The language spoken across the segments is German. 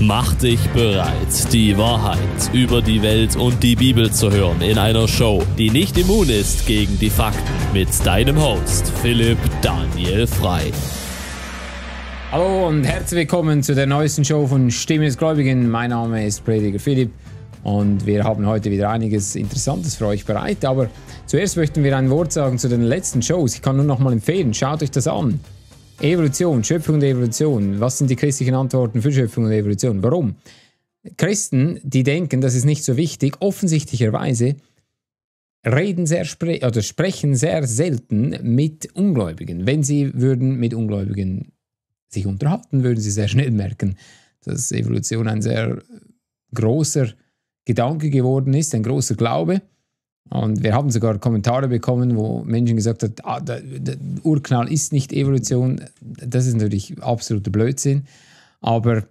Mach dich bereit, die Wahrheit über die Welt und die Bibel zu hören in einer Show, die nicht immun ist gegen die Fakten mit deinem Host Philipp Daniel Frei. Hallo und herzlich willkommen zu der neuesten Show von Stimme des Gläubigen. Mein Name ist Prediger Philipp und wir haben heute wieder einiges Interessantes für euch bereit. Aber zuerst möchten wir ein Wort sagen zu den letzten Shows. Ich kann nur noch mal empfehlen, schaut euch das an. Evolution, Schöpfung und Evolution. Was sind die christlichen Antworten für Schöpfung und Evolution? Warum? Christen, die denken, das ist nicht so wichtig, offensichtlicherweise reden sehr spre oder sprechen sehr selten mit Ungläubigen. Wenn sie würden mit Ungläubigen sich unterhalten, würden sie sehr schnell merken, dass Evolution ein sehr großer Gedanke geworden ist, ein großer Glaube. Und wir haben sogar Kommentare bekommen, wo Menschen gesagt haben, ah, der, der Urknall ist nicht Evolution. Das ist natürlich absoluter Blödsinn. Aber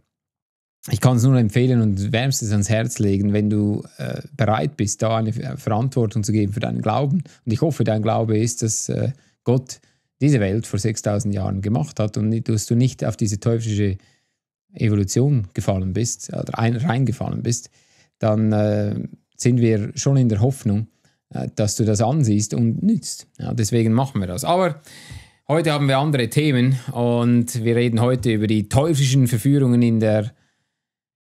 ich kann es nur empfehlen und wärmstens ans Herz legen, wenn du äh, bereit bist, da eine Verantwortung zu geben für deinen Glauben. Und ich hoffe, dein Glaube ist, dass äh, Gott diese Welt vor 6000 Jahren gemacht hat und dass du nicht auf diese teuflische Evolution gefallen bist oder reingefallen bist, dann äh, sind wir schon in der Hoffnung, äh, dass du das ansiehst und nützt. Ja, deswegen machen wir das. Aber heute haben wir andere Themen und wir reden heute über die teuflischen Verführungen in der,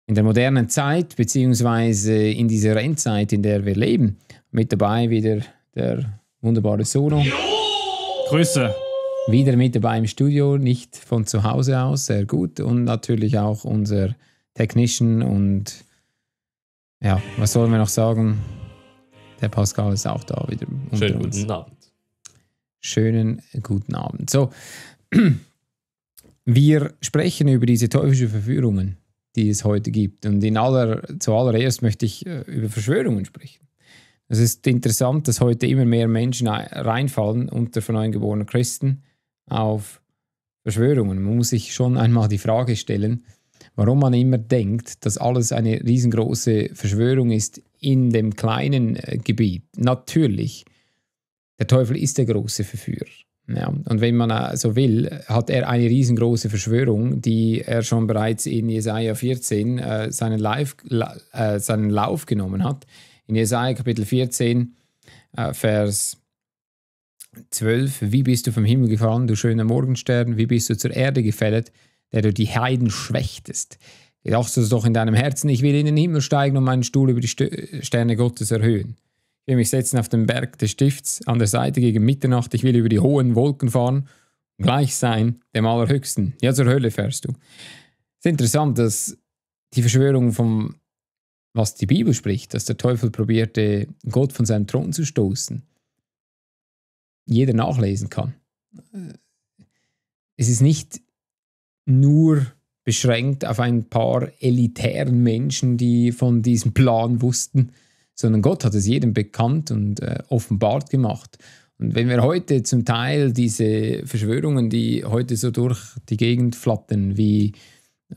in der modernen Zeit, beziehungsweise in dieser Endzeit, in der wir leben. Mit dabei wieder der wunderbare Sono. Grüße. Wieder mit dabei im Studio, nicht von zu Hause aus, sehr gut. Und natürlich auch unser Technician und ja, was sollen wir noch sagen? Der Pascal ist auch da wieder. Schönen guten Abend. Schönen guten Abend. So, wir sprechen über diese teuflischen Verführungen, die es heute gibt. Und in aller, zuallererst möchte ich äh, über Verschwörungen sprechen. Es ist interessant, dass heute immer mehr Menschen reinfallen unter von neugeborenen Christen auf Verschwörungen. Man muss sich schon einmal die Frage stellen, warum man immer denkt, dass alles eine riesengroße Verschwörung ist, in dem kleinen äh, Gebiet. Natürlich, der Teufel ist der große Verführer. Ja, und wenn man äh, so will, hat er eine riesengroße Verschwörung, die er schon bereits in Jesaja 14 äh, seinen, Live, äh, seinen Lauf genommen hat. In Jesaja Kapitel 14, äh, Vers 12: Wie bist du vom Himmel gefallen, du schöner Morgenstern? Wie bist du zur Erde gefällt, der du die Heiden schwächtest? Gedacht es doch in deinem Herzen, ich will in den Himmel steigen und meinen Stuhl über die Sterne Gottes erhöhen. Ich will mich setzen auf den Berg des Stifts an der Seite gegen Mitternacht. Ich will über die hohen Wolken fahren und gleich sein dem Allerhöchsten. Ja, zur Hölle fährst du. Es ist interessant, dass die Verschwörung vom, was die Bibel spricht, dass der Teufel probierte, Gott von seinem Thron zu stoßen, jeder nachlesen kann. Es ist nicht nur beschränkt auf ein paar elitären Menschen, die von diesem Plan wussten, sondern Gott hat es jedem bekannt und äh, offenbart gemacht. Und wenn wir heute zum Teil diese Verschwörungen, die heute so durch die Gegend flattern, wie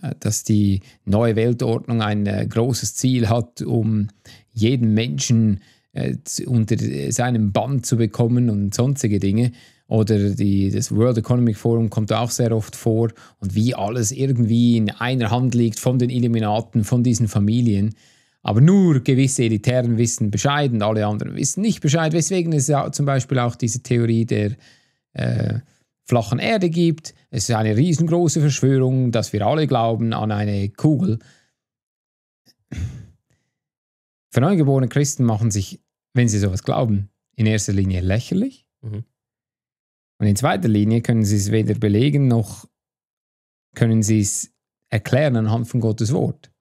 äh, dass die neue Weltordnung ein äh, großes Ziel hat, um jeden Menschen äh, unter seinem Bann zu bekommen und sonstige Dinge, oder die, das World Economic Forum kommt auch sehr oft vor und wie alles irgendwie in einer Hand liegt von den Illuminaten, von diesen Familien. Aber nur gewisse Elitären wissen Bescheid und alle anderen wissen nicht Bescheid, weswegen es ja zum Beispiel auch diese Theorie der äh, flachen Erde gibt. Es ist eine riesengroße Verschwörung, dass wir alle glauben an eine Kugel. Für neugeborene Christen machen sich, wenn sie sowas glauben, in erster Linie lächerlich. Mhm. Und in zweiter Linie können sie es weder belegen noch können sie es erklären anhand von Gottes Wort.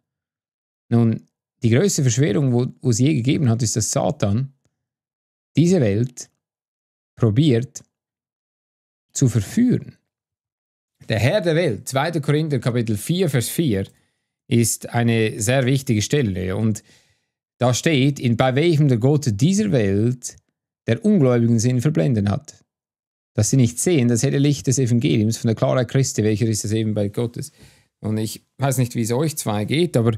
Nun, die größte Verschwörung, wo, wo es je gegeben hat, ist, dass Satan diese Welt probiert zu verführen. Der Herr der Welt, 2. Korinther Kapitel 4, Vers 4, ist eine sehr wichtige Stelle. Und da steht, in bei welchem der Gott dieser Welt der Ungläubigen Sinn verblenden hat dass sie nicht sehen, das helle Licht des Evangeliums von der Klarheit Christi, welcher ist das eben bei Gottes. Und ich weiß nicht, wie es euch zwei geht, aber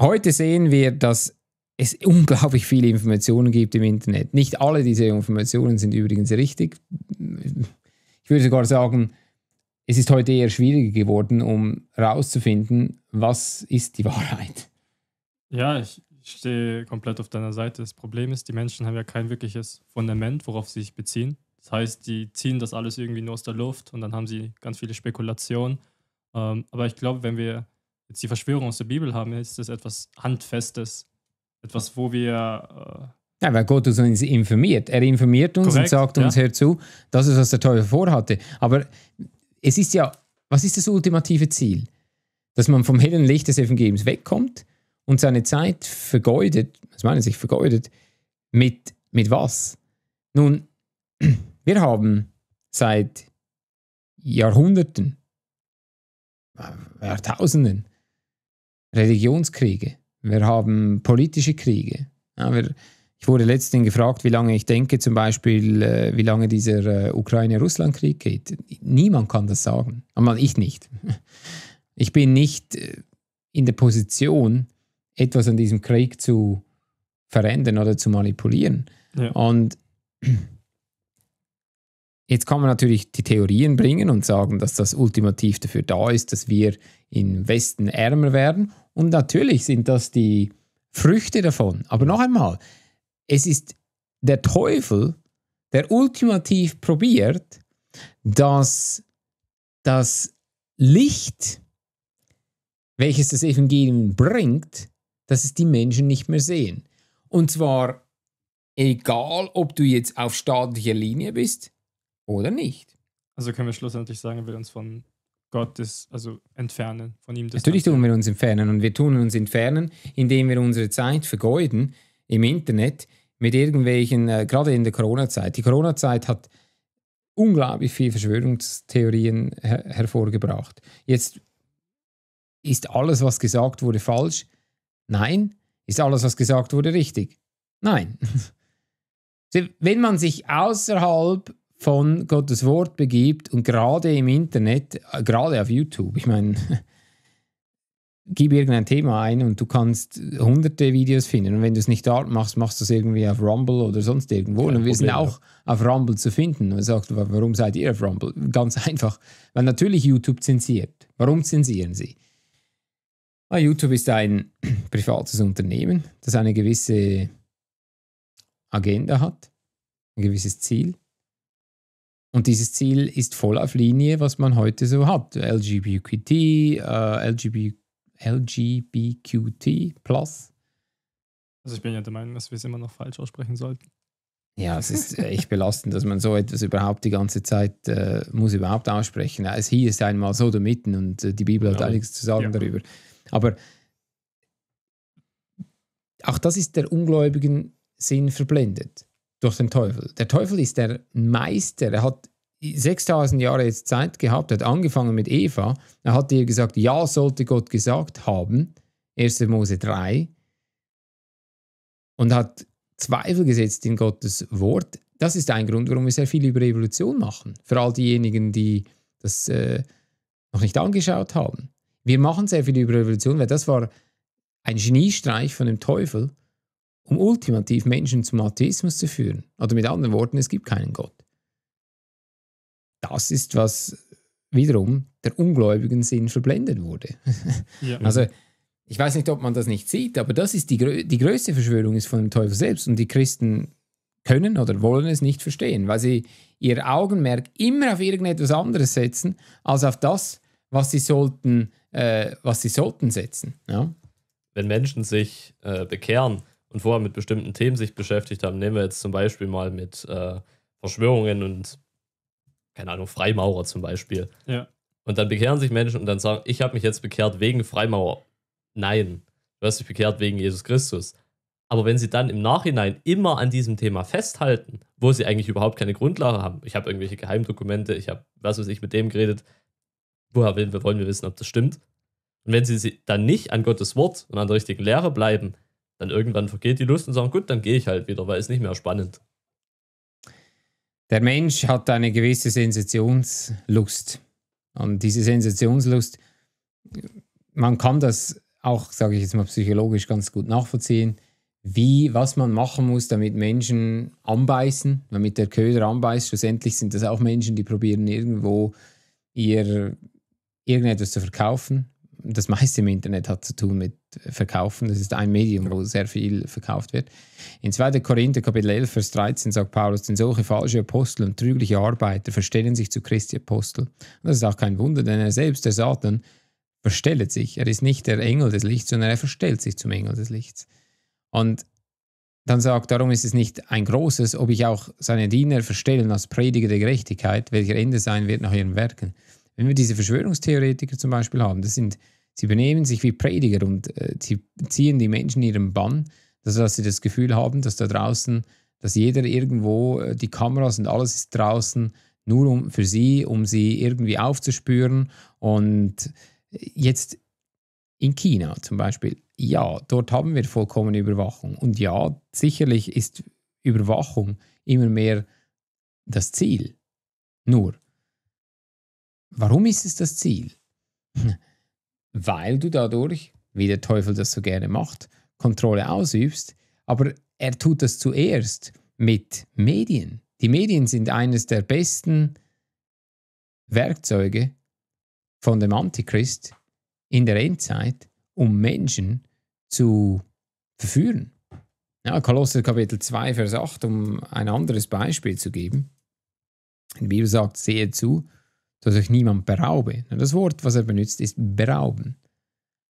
heute sehen wir, dass es unglaublich viele Informationen gibt im Internet. Nicht alle diese Informationen sind übrigens richtig. Ich würde sogar sagen, es ist heute eher schwieriger geworden, um herauszufinden, was ist die Wahrheit. Ja, ich stehe komplett auf deiner Seite. Das Problem ist, die Menschen haben ja kein wirkliches Fundament, worauf sie sich beziehen. Das heißt, die ziehen das alles irgendwie nur aus der Luft und dann haben sie ganz viele Spekulationen. Ähm, aber ich glaube, wenn wir jetzt die Verschwörung aus der Bibel haben, ist das etwas Handfestes, etwas, wo wir. Äh ja, weil Gott uns informiert. Er informiert uns korrekt, und sagt uns, ja. hör zu, das ist, was der Teufel vorhatte. Aber es ist ja, was ist das ultimative Ziel? Dass man vom hellen Licht des Evangeliums wegkommt und seine Zeit vergeudet, aus meiner Sicht vergeudet, mit, mit was? Nun, Wir haben seit Jahrhunderten, äh, Jahrtausenden Religionskriege. Wir haben politische Kriege. Ja, wir, ich wurde letztens gefragt, wie lange ich denke, zum Beispiel, äh, wie lange dieser äh, Ukraine-Russland-Krieg geht. Niemand kann das sagen. Aber ich nicht. Ich bin nicht in der Position, etwas an diesem Krieg zu verändern oder zu manipulieren. Ja. Und Jetzt kann man natürlich die Theorien bringen und sagen, dass das ultimativ dafür da ist, dass wir im Westen ärmer werden. Und natürlich sind das die Früchte davon. Aber noch einmal, es ist der Teufel, der ultimativ probiert, dass das Licht, welches das Evangelium bringt, dass es die Menschen nicht mehr sehen. Und zwar egal, ob du jetzt auf staatlicher Linie bist, oder nicht. Also können wir schlussendlich sagen, wir uns von Gott des, also entfernen, von ihm Natürlich tun wir uns entfernen und wir tun uns entfernen, indem wir unsere Zeit vergeuden im Internet mit irgendwelchen, äh, gerade in der Corona-Zeit. Die Corona-Zeit hat unglaublich viele Verschwörungstheorien her hervorgebracht. Jetzt ist alles, was gesagt wurde, falsch? Nein. Ist alles, was gesagt wurde, richtig? Nein. Wenn man sich außerhalb von Gottes Wort begibt und gerade im Internet, äh, gerade auf YouTube. Ich meine, gib irgendein Thema ein und du kannst hunderte Videos finden. Und wenn du es nicht dort machst, machst du es irgendwie auf Rumble oder sonst irgendwo. Kein und wir sind auch auf Rumble zu finden. Und sagt, warum seid ihr auf Rumble? Ganz einfach, weil natürlich YouTube zensiert. Warum zensieren sie? Weil ah, YouTube ist ein privates Unternehmen, das eine gewisse Agenda hat, ein gewisses Ziel. Und dieses Ziel ist voll auf Linie, was man heute so hat. LGBT, äh, LGB, LGBQT plus. Also ich bin ja der Meinung, dass wir es immer noch falsch aussprechen sollten. Ja, es ist äh, echt belastend, dass man so etwas überhaupt die ganze Zeit äh, muss überhaupt aussprechen. Es hier ist einmal so da mitten und äh, die Bibel hat einiges zu sagen ja. darüber. Aber auch das ist der Ungläubigen Sinn verblendet durch den Teufel. Der Teufel ist der Meister, er hat 6000 Jahre jetzt Zeit gehabt, hat angefangen mit Eva, er hat ihr gesagt, ja, sollte Gott gesagt haben, 1. Mose 3, und hat Zweifel gesetzt in Gottes Wort. Das ist ein Grund, warum wir sehr viel über Evolution machen, für all diejenigen, die das äh, noch nicht angeschaut haben. Wir machen sehr viel über Evolution, weil das war ein Geniestreich von dem Teufel, um ultimativ Menschen zum Atheismus zu führen. Oder mit anderen Worten, es gibt keinen Gott. Das ist, was wiederum der ungläubigen Sinn verblendet wurde. ja. Also ich weiß nicht, ob man das nicht sieht, aber das ist die, die größte Verschwörung ist von dem Teufel selbst und die Christen können oder wollen es nicht verstehen, weil sie ihr Augenmerk immer auf irgendetwas anderes setzen, als auf das, was sie sollten, äh, was sie sollten setzen. Ja? Wenn Menschen sich äh, bekehren, und vorher mit bestimmten Themen sich beschäftigt haben, nehmen wir jetzt zum Beispiel mal mit äh, Verschwörungen und, keine Ahnung, Freimaurer zum Beispiel. Ja. Und dann bekehren sich Menschen und dann sagen, ich habe mich jetzt bekehrt wegen Freimaurer. Nein, du hast dich bekehrt wegen Jesus Christus. Aber wenn sie dann im Nachhinein immer an diesem Thema festhalten, wo sie eigentlich überhaupt keine Grundlage haben, ich habe irgendwelche Geheimdokumente, ich habe, was weiß ich, mit dem geredet, woher wollen wir, wollen wir wissen, ob das stimmt? Und wenn sie dann nicht an Gottes Wort und an der richtigen Lehre bleiben, dann irgendwann vergeht die Lust und sagen, gut, dann gehe ich halt wieder, weil es nicht mehr spannend. Der Mensch hat eine gewisse Sensationslust. Und diese Sensationslust, man kann das auch, sage ich jetzt mal psychologisch, ganz gut nachvollziehen, wie, was man machen muss, damit Menschen anbeißen, damit der Köder anbeißt. Schlussendlich sind das auch Menschen, die probieren irgendwo ihr irgendetwas zu verkaufen das meiste im Internet hat zu tun mit Verkaufen. Das ist ein Medium, wo sehr viel verkauft wird. In 2. Korinther, Kapitel 11, Vers 13 sagt Paulus, denn solche falsche Apostel und trügliche Arbeiter verstellen sich zu Christi Apostel. Und das ist auch kein Wunder, denn er selbst, der Satan, verstellt sich. Er ist nicht der Engel des Lichts, sondern er verstellt sich zum Engel des Lichts. Und dann sagt, darum ist es nicht ein großes, ob ich auch seine Diener verstellen als Prediger der Gerechtigkeit, welcher Ende sein wird nach ihren Werken. Wenn wir diese Verschwörungstheoretiker zum Beispiel haben, das sind Sie benehmen sich wie Prediger und äh, sie ziehen die Menschen in ihren Bann, dass sie das Gefühl haben, dass da draußen, dass jeder irgendwo, äh, die Kameras und alles ist draußen, nur um, für sie, um sie irgendwie aufzuspüren. Und jetzt in China zum Beispiel, ja, dort haben wir vollkommene Überwachung. Und ja, sicherlich ist Überwachung immer mehr das Ziel. Nur, warum ist es das Ziel? weil du dadurch, wie der Teufel das so gerne macht, Kontrolle ausübst. Aber er tut das zuerst mit Medien. Die Medien sind eines der besten Werkzeuge von dem Antichrist in der Endzeit, um Menschen zu verführen. Ja, Kolosser Kapitel 2, Vers 8, um ein anderes Beispiel zu geben. Die Bibel sagt, sehe zu, dass ich niemand beraube. Das Wort, was er benutzt, ist berauben.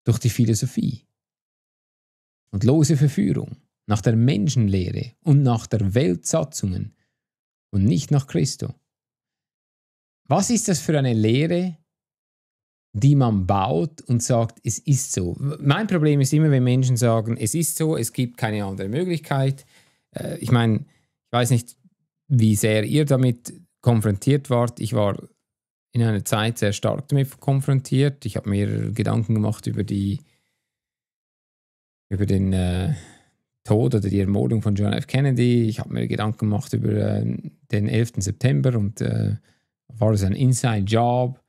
Durch die Philosophie und lose Verführung, nach der Menschenlehre und nach der Weltsatzungen und nicht nach Christo. Was ist das für eine Lehre, die man baut und sagt, es ist so? Mein Problem ist immer, wenn Menschen sagen, es ist so, es gibt keine andere Möglichkeit. Äh, ich meine, ich weiß nicht, wie sehr ihr damit konfrontiert wart. Ich war in einer Zeit sehr stark damit konfrontiert. Ich habe mir Gedanken gemacht über die über den äh, Tod oder die Ermordung von John F. Kennedy. Ich habe mir Gedanken gemacht über äh, den 11. September und äh, war es ein Inside-Job.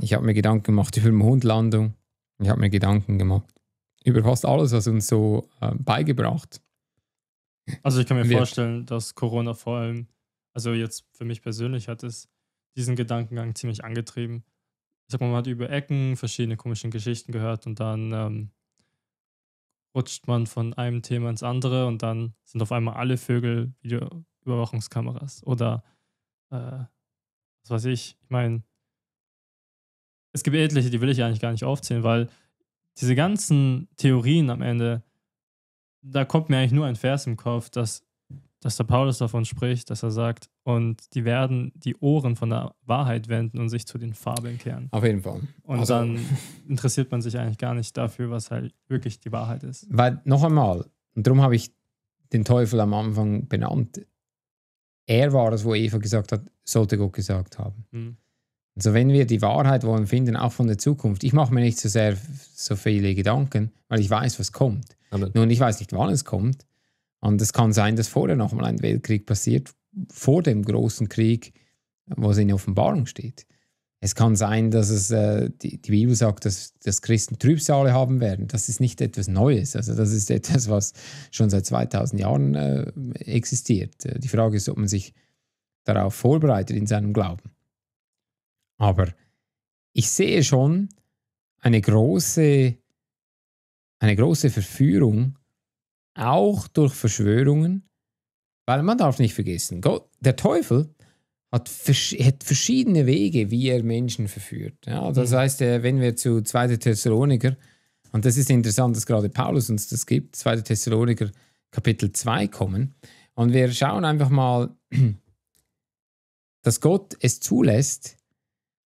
Ich habe mir Gedanken gemacht über die Mondlandung. Ich habe mir Gedanken gemacht über fast alles, was uns so äh, beigebracht. Also ich kann mir vorstellen, dass Corona vor allem, also jetzt für mich persönlich hat es diesen Gedankengang ziemlich angetrieben. Ich habe man hat über Ecken verschiedene komische Geschichten gehört und dann ähm, rutscht man von einem Thema ins andere und dann sind auf einmal alle Vögel Videoüberwachungskameras oder äh, was weiß ich. Ich meine, es gibt etliche, die will ich eigentlich gar nicht aufzählen, weil diese ganzen Theorien am Ende, da kommt mir eigentlich nur ein Vers im Kopf, dass dass der Paulus davon spricht, dass er sagt, und die werden die Ohren von der Wahrheit wenden und sich zu den Fabeln kehren. Auf jeden Fall. Und also, dann interessiert man sich eigentlich gar nicht dafür, was halt wirklich die Wahrheit ist. Weil noch einmal, und darum habe ich den Teufel am Anfang benannt, er war das, wo Eva gesagt hat, sollte Gott gesagt haben. Mhm. Also wenn wir die Wahrheit wollen finden, auch von der Zukunft, ich mache mir nicht so sehr so viele Gedanken, weil ich weiß, was kommt. Amen. Nun, ich weiß nicht, wann es kommt, und es kann sein, dass vorher nochmal ein Weltkrieg passiert, vor dem großen Krieg, wo es in der Offenbarung steht. Es kann sein, dass es, äh, die, die, Bibel sagt, dass, dass Christen Trübsale haben werden. Das ist nicht etwas Neues. Also das ist etwas, was schon seit 2000 Jahren äh, existiert. Äh, die Frage ist, ob man sich darauf vorbereitet in seinem Glauben. Aber ich sehe schon eine große, eine große Verführung auch durch Verschwörungen, weil man darf nicht vergessen, Gott, der Teufel hat, hat, verschiedene Wege, wie er Menschen verführt. Ja, das mhm. heißt, äh, wenn wir zu 2. Thessaloniker, und das ist interessant, dass gerade Paulus uns das gibt, 2. Thessaloniker Kapitel 2 kommen, und wir schauen einfach mal, dass Gott es zulässt,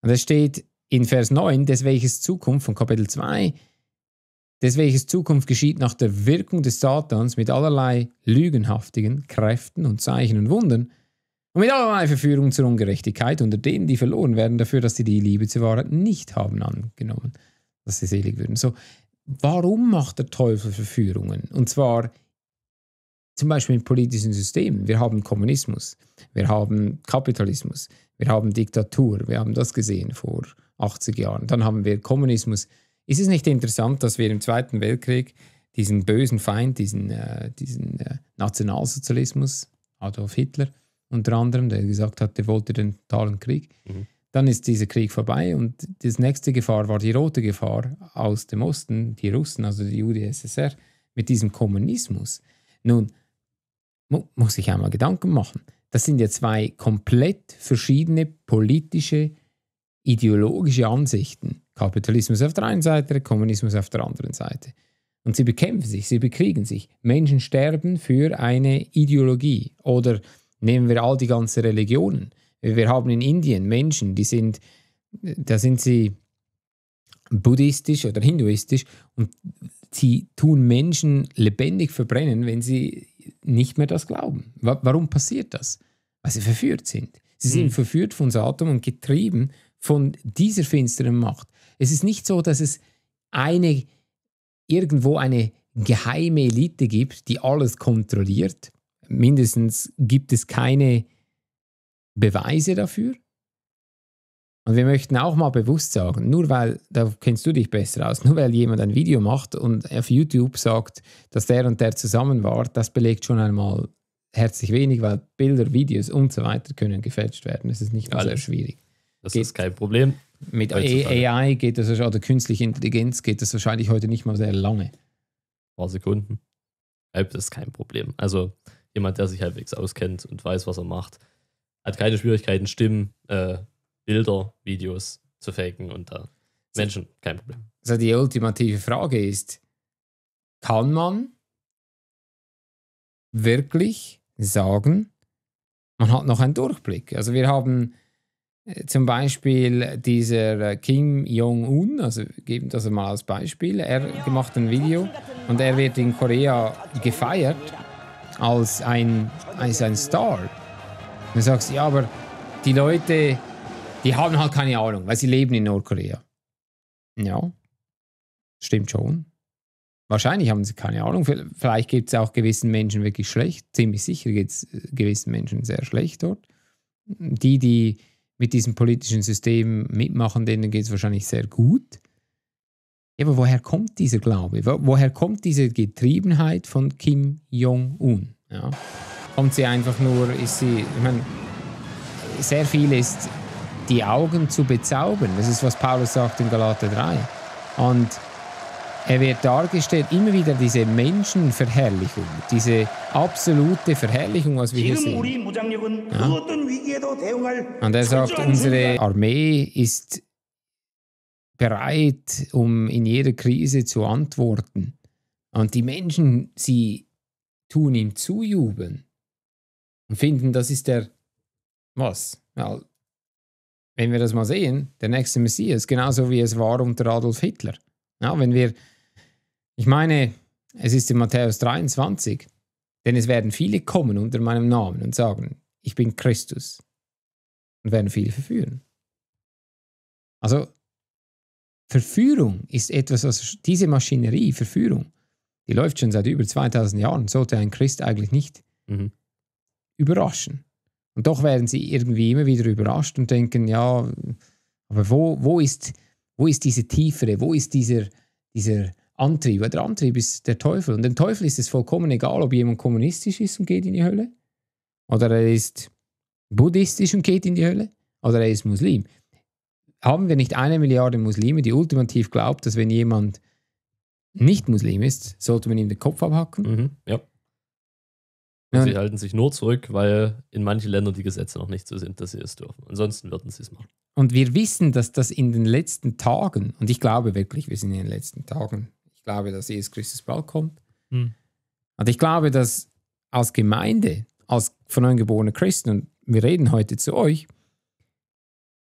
und es steht in Vers 9, des welches Zukunft von Kapitel 2 des welches Zukunft geschieht nach der Wirkung des Satans mit allerlei lügenhaftigen Kräften und Zeichen und Wundern und mit allerlei Verführung zur Ungerechtigkeit unter denen, die verloren werden dafür, dass sie die Liebe zur Wahrheit nicht haben angenommen, dass sie selig würden. So, warum macht der Teufel Verführungen? Und zwar zum Beispiel in politischen Systemen. Wir haben Kommunismus, wir haben Kapitalismus, wir haben Diktatur, wir haben das gesehen vor 80 Jahren. Dann haben wir Kommunismus, ist es nicht interessant, dass wir im Zweiten Weltkrieg diesen bösen Feind, diesen, äh, diesen äh, Nationalsozialismus, Adolf Hitler unter anderem, der gesagt hat, er wollte den totalen Krieg, mhm. dann ist dieser Krieg vorbei und die nächste Gefahr war die rote Gefahr aus dem Osten, die Russen, also die UdSSR, mit diesem Kommunismus. Nun, mu muss ich einmal Gedanken machen. Das sind ja zwei komplett verschiedene politische, ideologische Ansichten. Kapitalismus auf der einen Seite, der Kommunismus auf der anderen Seite. Und sie bekämpfen sich, sie bekriegen sich. Menschen sterben für eine Ideologie. Oder nehmen wir all die ganzen Religionen. Wir haben in Indien Menschen, die sind, da sind sie buddhistisch oder hinduistisch und sie tun Menschen lebendig verbrennen, wenn sie nicht mehr das glauben. Warum passiert das? Weil sie verführt sind. Sie sind mhm. verführt von Satan und getrieben von dieser finsteren Macht. Es ist nicht so, dass es eine, irgendwo eine geheime Elite gibt, die alles kontrolliert. Mindestens gibt es keine Beweise dafür. Und wir möchten auch mal bewusst sagen, nur weil, da kennst du dich besser aus, nur weil jemand ein Video macht und auf YouTube sagt, dass der und der zusammen war, das belegt schon einmal herzlich wenig, weil Bilder, Videos und so weiter können gefälscht werden. Es ist nicht nur sehr schwierig. Das geht ist kein Problem. Mit AI geht das, oder künstliche Intelligenz geht das wahrscheinlich heute nicht mal sehr lange. Ein paar Sekunden. Das ist kein Problem. Also jemand, der sich halbwegs auskennt und weiß, was er macht, hat keine Schwierigkeiten, Stimmen, äh, Bilder, Videos zu faken und da äh, Menschen, kein Problem. Also die ultimative Frage ist, kann man wirklich sagen, man hat noch einen Durchblick? Also wir haben äh, zum Beispiel dieser Kim Jong-un, also geben das mal als Beispiel, er macht ein Video und er wird in Korea gefeiert als ein, als ein Star. Du sagst, ja, aber die Leute, die haben halt keine Ahnung, weil sie leben in Nordkorea. Ja, stimmt schon. Wahrscheinlich haben sie keine Ahnung. Vielleicht gibt es auch gewissen Menschen wirklich schlecht. Ziemlich sicher geht es äh, gewissen Menschen sehr schlecht dort. Die, die mit diesem politischen System mitmachen, denen geht es wahrscheinlich sehr gut. Ja, aber woher kommt dieser Glaube? Woher kommt diese Getriebenheit von Kim Jong-un? Ja? Kommt sie einfach nur, ist sie, ich meine, sehr viel ist, die Augen zu bezaubern. Das ist, was Paulus sagt in Galater 3. Und er wird dargestellt, immer wieder diese Menschenverherrlichung, diese absolute Verherrlichung, was wir hier sehen. Ja. Und er sagt, unsere Armee ist bereit, um in jeder Krise zu antworten. Und die Menschen, sie tun ihm zujubeln und finden, das ist der, was? Ja, wenn wir das mal sehen, der nächste Messias, genauso wie es war unter Adolf Hitler. Ja, wenn wir ich meine, es ist in Matthäus 23, denn es werden viele kommen unter meinem Namen und sagen, ich bin Christus und werden viele verführen. Also Verführung ist etwas, was diese Maschinerie, Verführung, die läuft schon seit über 2000 Jahren, sollte ein Christ eigentlich nicht mhm. überraschen. Und doch werden sie irgendwie immer wieder überrascht und denken, ja, aber wo, wo, ist, wo ist diese Tiefere, wo ist dieser, dieser Antrieb, der Antrieb ist der Teufel. Und dem Teufel ist es vollkommen egal, ob jemand kommunistisch ist und geht in die Hölle, oder er ist buddhistisch und geht in die Hölle, oder er ist Muslim. Haben wir nicht eine Milliarde Muslime, die ultimativ glaubt, dass wenn jemand nicht Muslim ist, sollte man ihm den Kopf abhacken? Mhm, ja. Und sie halten sich nur zurück, weil in manchen Ländern die Gesetze noch nicht so sind, dass sie es dürfen. Ansonsten würden sie es machen. Und wir wissen, dass das in den letzten Tagen, und ich glaube wirklich, wir sind in den letzten Tagen glaube, dass Jesus Christus bald kommt. Mhm. Und ich glaube, dass als Gemeinde, als von neuem geborene Christen, und wir reden heute zu euch,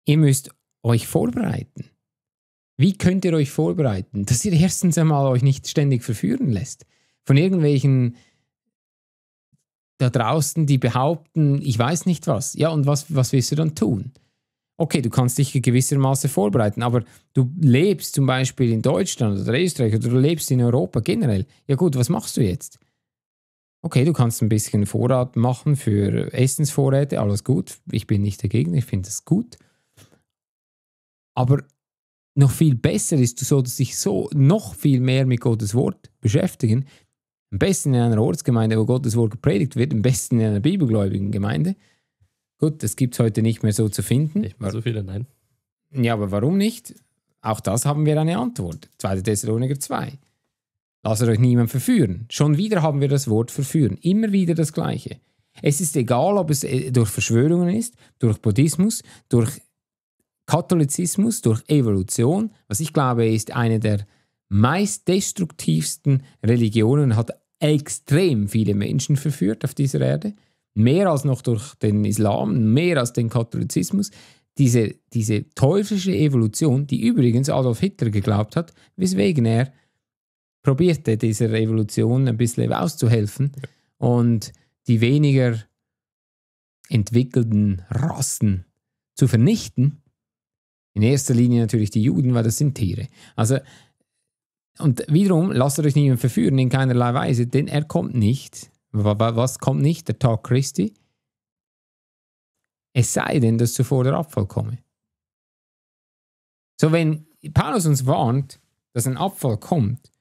ihr müsst euch vorbereiten. Wie könnt ihr euch vorbereiten, dass ihr erstens einmal euch nicht ständig verführen lässt von irgendwelchen da draußen, die behaupten, ich weiß nicht was. Ja, und was, was willst du dann tun? okay, du kannst dich gewissermaßen vorbereiten, aber du lebst zum Beispiel in Deutschland oder Österreich oder du lebst in Europa generell. Ja gut, was machst du jetzt? Okay, du kannst ein bisschen Vorrat machen für Essensvorräte, alles gut. Ich bin nicht dagegen, ich finde das gut. Aber noch viel besser ist, du solltest dich so noch viel mehr mit Gottes Wort beschäftigen. Am besten in einer Ortsgemeinde, wo Gottes Wort gepredigt wird, am besten in einer bibelgläubigen Gemeinde. Gut, das gibt es heute nicht mehr so zu finden. Nicht mehr so viele, nein. Ja, aber warum nicht? Auch das haben wir eine Antwort. 2. Thessaloniker 2. Lasst euch niemand verführen. Schon wieder haben wir das Wort verführen. Immer wieder das Gleiche. Es ist egal, ob es äh, durch Verschwörungen ist, durch Buddhismus, durch Katholizismus, durch Evolution. Was ich glaube, ist eine der meistdestruktivsten destruktivsten Religionen, hat extrem viele Menschen verführt auf dieser Erde mehr als noch durch den Islam, mehr als den Katholizismus, diese, diese teuflische Evolution, die übrigens Adolf Hitler geglaubt hat, weswegen er probierte, dieser Evolution ein bisschen auszuhelfen ja. und die weniger entwickelten Rassen zu vernichten. In erster Linie natürlich die Juden, weil das sind Tiere. Also, und wiederum, lasst euch niemand verführen in keinerlei Weise, denn er kommt nicht was kommt nicht? Der Tag Christi. Es sei denn, dass zuvor der Abfall komme. So, wenn Paulus uns warnt, dass ein Abfall kommt,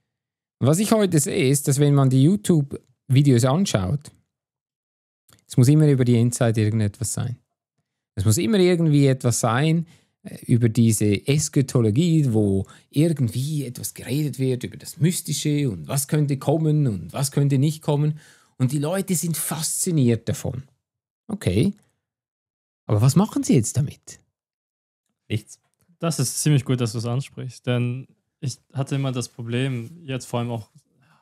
was ich heute sehe, ist, dass wenn man die YouTube-Videos anschaut, es muss immer über die Inside irgendetwas sein. Es muss immer irgendwie etwas sein äh, über diese Eschatologie, wo irgendwie etwas geredet wird über das Mystische und was könnte kommen und was könnte nicht kommen. Und die Leute sind fasziniert davon. Okay. Aber was machen sie jetzt damit? Nichts. Das ist ziemlich gut, dass du es ansprichst, denn ich hatte immer das Problem, jetzt vor allem auch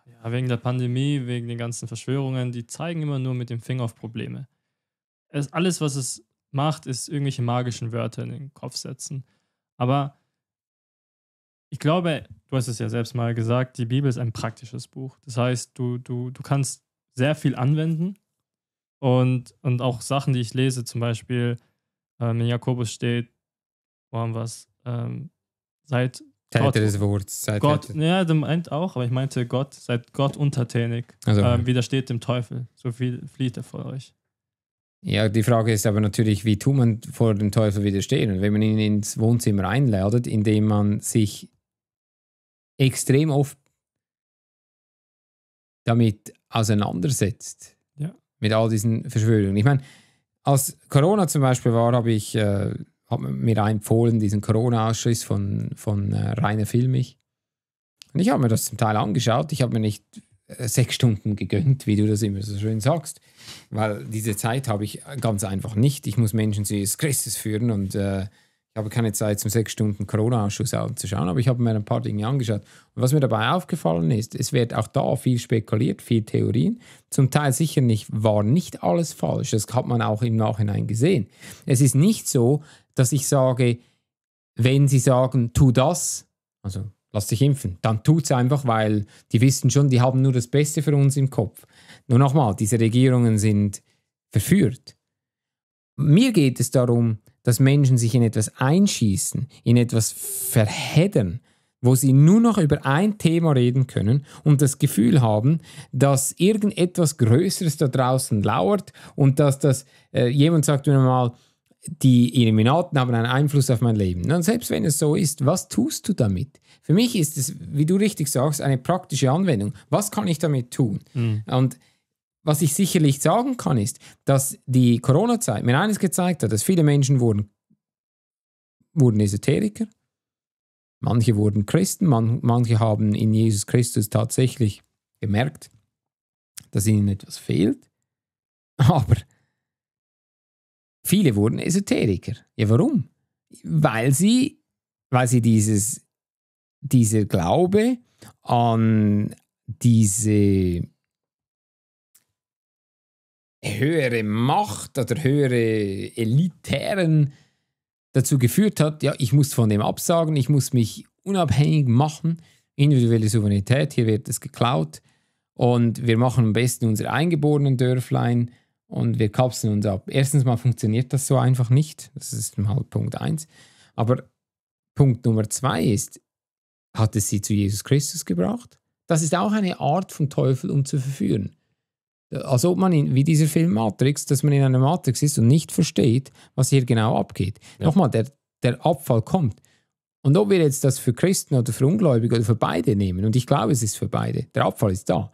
ja, wegen der Pandemie, wegen den ganzen Verschwörungen, die zeigen immer nur mit dem Finger auf Probleme. Es, alles, was es macht, ist irgendwelche magischen Wörter in den Kopf setzen. Aber ich glaube, du hast es ja selbst mal gesagt, die Bibel ist ein praktisches Buch. Das heißt, du, du, du kannst sehr viel anwenden und, und auch Sachen, die ich lese, zum Beispiel ähm, in Jakobus steht, wo haben wir es, ähm, seit Gott, des Wortes, seid Gott, ja, dem meint auch, aber ich meinte Gott, seid Gott untertänig, also, ähm, widersteht dem Teufel, so viel flieht er vor euch. Ja, die Frage ist aber natürlich, wie tut man vor dem Teufel widerstehen? Und wenn man ihn ins Wohnzimmer einladet, indem man sich extrem oft damit auseinandersetzt. Ja. Mit all diesen Verschwörungen. Ich meine, als Corona zum Beispiel war, habe ich äh, hab mir empfohlen, diesen Corona-Ausschuss von, von äh, Rainer Filmich. Und ich habe mir das zum Teil angeschaut. Ich habe mir nicht äh, sechs Stunden gegönnt, wie du das immer so schön sagst, weil diese Zeit habe ich ganz einfach nicht. Ich muss Menschen zu Jesus Christus führen und äh, habe keine Zeit, zum sechs Stunden Corona-Ausschuss anzuschauen, aber ich habe mir ein paar Dinge angeschaut. Und was mir dabei aufgefallen ist, es wird auch da viel spekuliert, viel Theorien. Zum Teil sicher nicht, war nicht alles falsch. Das hat man auch im Nachhinein gesehen. Es ist nicht so, dass ich sage, wenn sie sagen, tu das, also lass dich impfen, dann tut es einfach, weil die wissen schon, die haben nur das Beste für uns im Kopf. Nur nochmal, diese Regierungen sind verführt. Mir geht es darum, dass Menschen sich in etwas einschießen, in etwas verheddern, wo sie nur noch über ein Thema reden können und das Gefühl haben, dass irgendetwas Größeres da draußen lauert und dass das äh, jemand sagt mir mal, die Illuminaten haben einen Einfluss auf mein Leben. Und selbst wenn es so ist, was tust du damit? Für mich ist es, wie du richtig sagst, eine praktische Anwendung. Was kann ich damit tun? Mhm. Und was ich sicherlich sagen kann, ist, dass die Corona-Zeit mir eines gezeigt hat, dass viele Menschen wurden, wurden Esoteriker, manche wurden Christen, man, manche haben in Jesus Christus tatsächlich gemerkt, dass ihnen etwas fehlt, aber viele wurden Esoteriker. Ja, warum? Weil sie, weil sie dieses, dieser Glaube an diese höhere Macht oder höhere Elitären dazu geführt hat, ja, ich muss von dem absagen, ich muss mich unabhängig machen, individuelle Souveränität, hier wird es geklaut und wir machen am besten unsere eingeborenen Dörflein und wir kapseln uns ab. Erstens mal funktioniert das so einfach nicht, das ist mal Punkt 1, aber Punkt Nummer 2 ist, hat es sie zu Jesus Christus gebracht? Das ist auch eine Art von Teufel, um zu verführen als ob man in, wie dieser Film Matrix, dass man in einer Matrix ist und nicht versteht, was hier genau abgeht. Ja. Nochmal, der, der Abfall kommt. Und ob wir jetzt das für Christen oder für Ungläubige oder für beide nehmen, und ich glaube, es ist für beide, der Abfall ist da.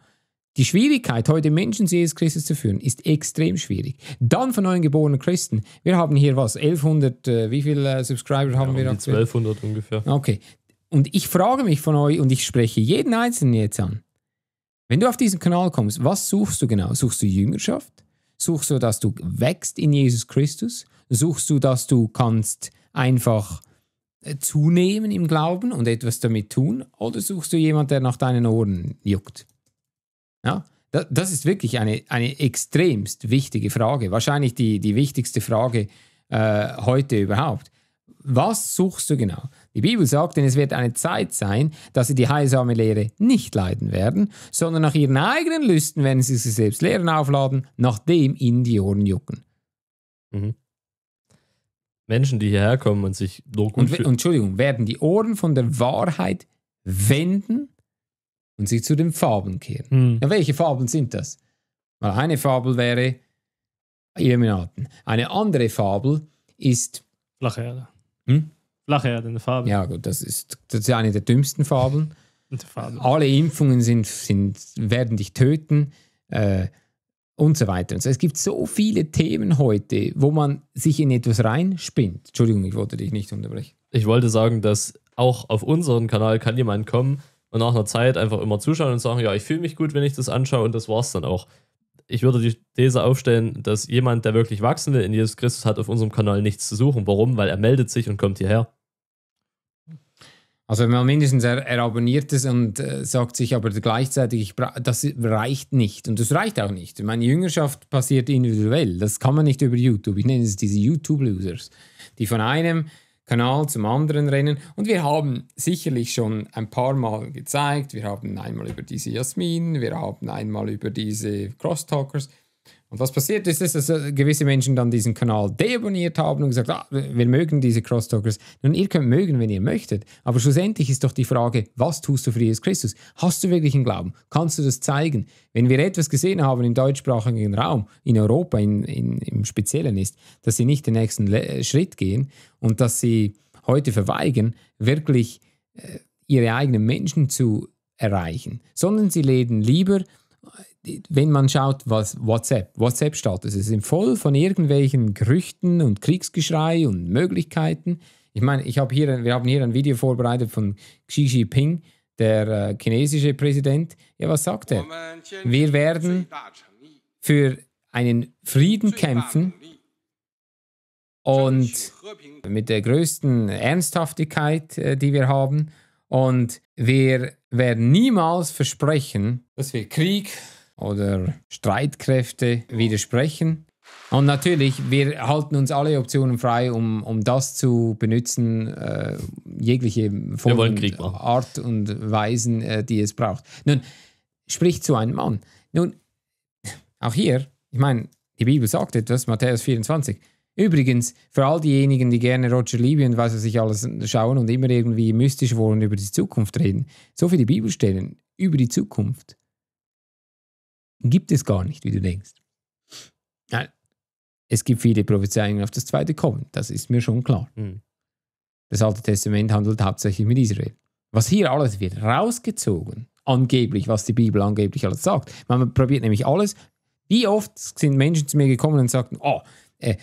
Die Schwierigkeit, heute Menschen zu Jesus Christus zu führen, ist extrem schwierig. Dann von neuen geborenen Christen. Wir haben hier was, 1100, äh, wie viele äh, Subscriber haben ja, um wir? 1200 ungefähr. Okay. Und ich frage mich von euch, und ich spreche jeden Einzelnen jetzt an, wenn du auf diesen Kanal kommst, was suchst du genau? Suchst du Jüngerschaft? Suchst du, dass du wächst in Jesus Christus? Suchst du, dass du kannst einfach äh, zunehmen im Glauben und etwas damit tun? Oder suchst du jemanden, der nach deinen Ohren juckt? Ja, das ist wirklich eine, eine extremst wichtige Frage. Wahrscheinlich die, die wichtigste Frage äh, heute überhaupt. Was suchst du genau? Die Bibel sagt, denn es wird eine Zeit sein, dass sie die heilsame Lehre nicht leiden werden, sondern nach ihren eigenen Lüsten werden sie sich selbst Lehren aufladen, nachdem ihnen die Ohren jucken. Mhm. Menschen, die hierher kommen und sich nur gut und, Entschuldigung, werden die Ohren von der Wahrheit wenden und sich zu den Fabeln kehren. Mhm. Ja, welche Fabeln sind das? Weil eine Fabel wäre Illuminaten. Eine andere Fabel ist Flache Erde. Hm? Flache Erde, eine Fabel. Ja, gut, das ist, das ist eine der dümmsten Fabeln. Alle Impfungen sind, sind, werden dich töten äh, und so weiter. Und so. Also es gibt so viele Themen heute, wo man sich in etwas reinspinnt. Entschuldigung, ich wollte dich nicht unterbrechen. Ich wollte sagen, dass auch auf unseren Kanal kann jemand kommen und nach einer Zeit einfach immer zuschauen und sagen, ja, ich fühle mich gut, wenn ich das anschaue und das war es dann auch ich würde die These aufstellen, dass jemand, der wirklich wachsen will in Jesus Christus, hat auf unserem Kanal nichts zu suchen. Warum? Weil er meldet sich und kommt hierher. Also wenn man mindestens er, er abonniert es und äh, sagt sich aber gleichzeitig, das reicht nicht. Und das reicht auch nicht. Meine Jüngerschaft passiert individuell. Das kann man nicht über YouTube. Ich nenne es diese YouTube-Losers, die von einem Kanal zum anderen Rennen. Und wir haben sicherlich schon ein paar Mal gezeigt, wir haben einmal über diese Jasmin, wir haben einmal über diese Crosstalkers, und was passiert ist, ist, dass äh, gewisse Menschen dann diesen Kanal deabonniert haben und gesagt, ah, wir mögen diese Crosstalkers. Nun, ihr könnt mögen, wenn ihr möchtet. Aber schlussendlich ist doch die Frage, was tust du für Jesus Christus? Hast du wirklich einen Glauben? Kannst du das zeigen? Wenn wir etwas gesehen haben im deutschsprachigen Raum, in Europa in, in, im Speziellen ist, dass sie nicht den nächsten Le äh, Schritt gehen und dass sie heute verweigern, wirklich äh, ihre eigenen Menschen zu erreichen, sondern sie leben lieber wenn man schaut, was WhatsApp, WhatsApp-Status, es sind voll von irgendwelchen Gerüchten und Kriegsgeschrei und Möglichkeiten. Ich meine, ich hab hier, wir haben hier ein Video vorbereitet von Xi Jinping, der äh, chinesische Präsident. Ja, was sagt er? Wir werden für einen Frieden kämpfen und mit der größten Ernsthaftigkeit, äh, die wir haben. Und wir werden niemals versprechen, dass wir Krieg oder Streitkräfte widersprechen. Und natürlich, wir halten uns alle Optionen frei, um, um das zu benutzen, äh, jegliche Form und Art und Weisen, äh, die es braucht. Nun, sprich zu einem Mann. Nun, auch hier, ich meine, die Bibel sagt etwas, Matthäus 24. Übrigens, für all diejenigen, die gerne Roger Levy und was weiß ich alles schauen und immer irgendwie mystisch wollen über die Zukunft reden, so viele Bibelstellen über die Zukunft gibt es gar nicht, wie du denkst. Nein, es gibt viele Prophezeiungen auf das zweite Kommen, das ist mir schon klar. Mhm. Das Alte Testament handelt hauptsächlich mit Israel. Was hier alles wird rausgezogen, angeblich, was die Bibel angeblich alles sagt. Man probiert nämlich alles. Wie oft sind Menschen zu mir gekommen und sagten, oh, äh,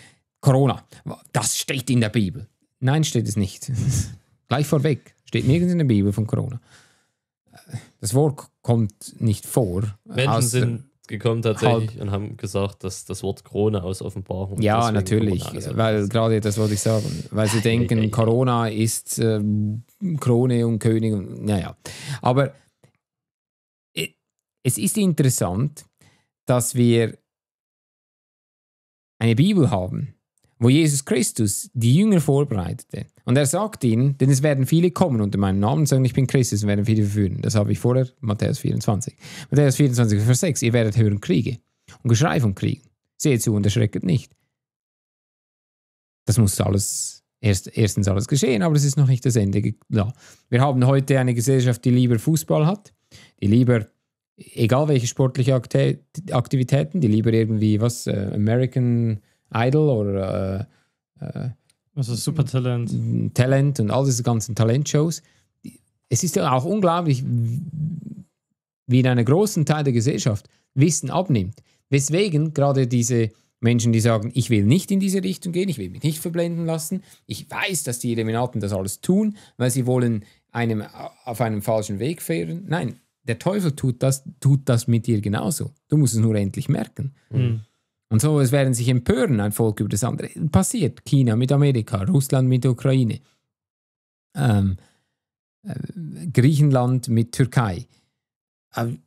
Corona, das steht in der Bibel. Nein, steht es nicht. Gleich vorweg, steht nirgends in der Bibel von Corona. Das Wort kommt nicht vor. Menschen sind gekommen tatsächlich halb. und haben gesagt, dass das Wort Corona aus Offenbarung. Ja, natürlich, weil gerade das wollte ich sagen, weil sie denken, ey, ey, Corona ist äh, Krone und König. naja, aber es ist interessant, dass wir eine Bibel haben, wo Jesus Christus die Jünger vorbereitete. Und er sagt ihnen, denn es werden viele kommen unter meinem Namen und sagen, ich bin Christus und werden viele verführen. Das habe ich vorher, Matthäus 24. Matthäus 24, Vers 6, ihr werdet hören Kriege und Geschrei von Kriegen. Seht zu und erschreckt nicht. Das muss alles, erst, erstens alles geschehen, aber es ist noch nicht das Ende da. Wir haben heute eine Gesellschaft, die lieber Fußball hat, die lieber egal welche sportliche Aktivitäten, die lieber irgendwie was, äh, American Idol oder äh, äh, also Supertalent. Talent und all diese ganzen Talentshows. Es ist ja auch unglaublich, wie in einem großen Teil der Gesellschaft Wissen abnimmt. Weswegen gerade diese Menschen, die sagen, ich will nicht in diese Richtung gehen, ich will mich nicht verblenden lassen. Ich weiß, dass die Illuminaten das alles tun, weil sie wollen einem auf einem falschen Weg führen. Nein, der Teufel tut das, tut das mit dir genauso. Du musst es nur endlich merken. Mhm. Und so, es werden sich empören, ein Volk über das andere. Passiert. China mit Amerika, Russland mit Ukraine, ähm, äh, Griechenland mit Türkei. Äh,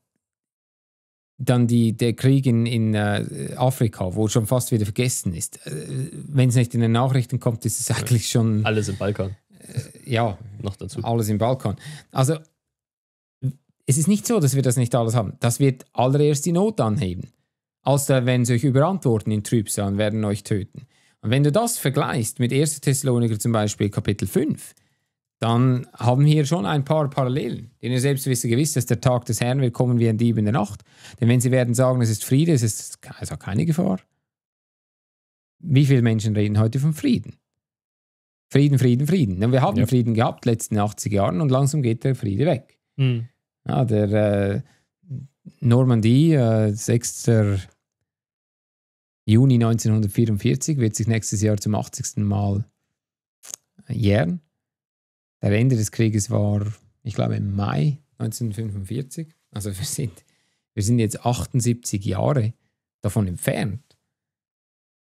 dann die, der Krieg in, in äh, Afrika, wo schon fast wieder vergessen ist. Äh, Wenn es nicht in den Nachrichten kommt, ist es eigentlich schon. Äh, alles im Balkan. ja. Noch dazu. Alles im Balkan. Also, es ist nicht so, dass wir das nicht alles haben. Das wird allererst die Not anheben als da, wenn sie euch überantworten in Trübsal und werden euch töten. Und wenn du das vergleichst mit 1. Thessaloniker zum Beispiel Kapitel 5, dann haben hier schon ein paar Parallelen. Denn ihr selbst wisst gewiss, dass der Tag des Herrn wird kommen wie ein Dieb in der Nacht. Denn wenn sie werden sagen, es ist Friede, es ist also keine Gefahr. Wie viele Menschen reden heute von Frieden? Frieden, Frieden, Frieden. Und wir haben ja. Frieden gehabt in den letzten 80 Jahren und langsam geht der Friede weg. Mhm. Ja, der äh, Normandie, äh, 6. Juni 1944 wird sich nächstes Jahr zum 80. Mal äh, jähren. Der Ende des Krieges war, ich glaube, im Mai 1945. Also wir sind, wir sind jetzt 78 Jahre davon entfernt.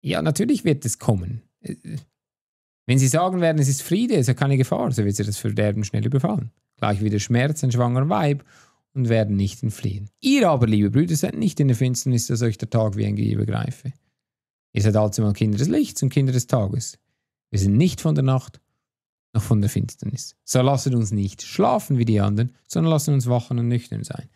Ja, natürlich wird es kommen. Äh, wenn sie sagen werden, es ist Friede, es ist ja keine Gefahr, so wird sie das Verderben schnell überfallen. Gleich wieder Schmerz, ein schwanger Weib und werden nicht entfliehen. Ihr aber, liebe Brüder, seid nicht in der Finsternis, dass euch der Tag wie ein Gewehr greife. Ihr seid allzumal also Kinder des Lichts und Kinder des Tages. Wir sind nicht von der Nacht noch von der Finsternis. So lasst uns nicht schlafen wie die anderen, sondern lasst uns wachen und nüchtern sein.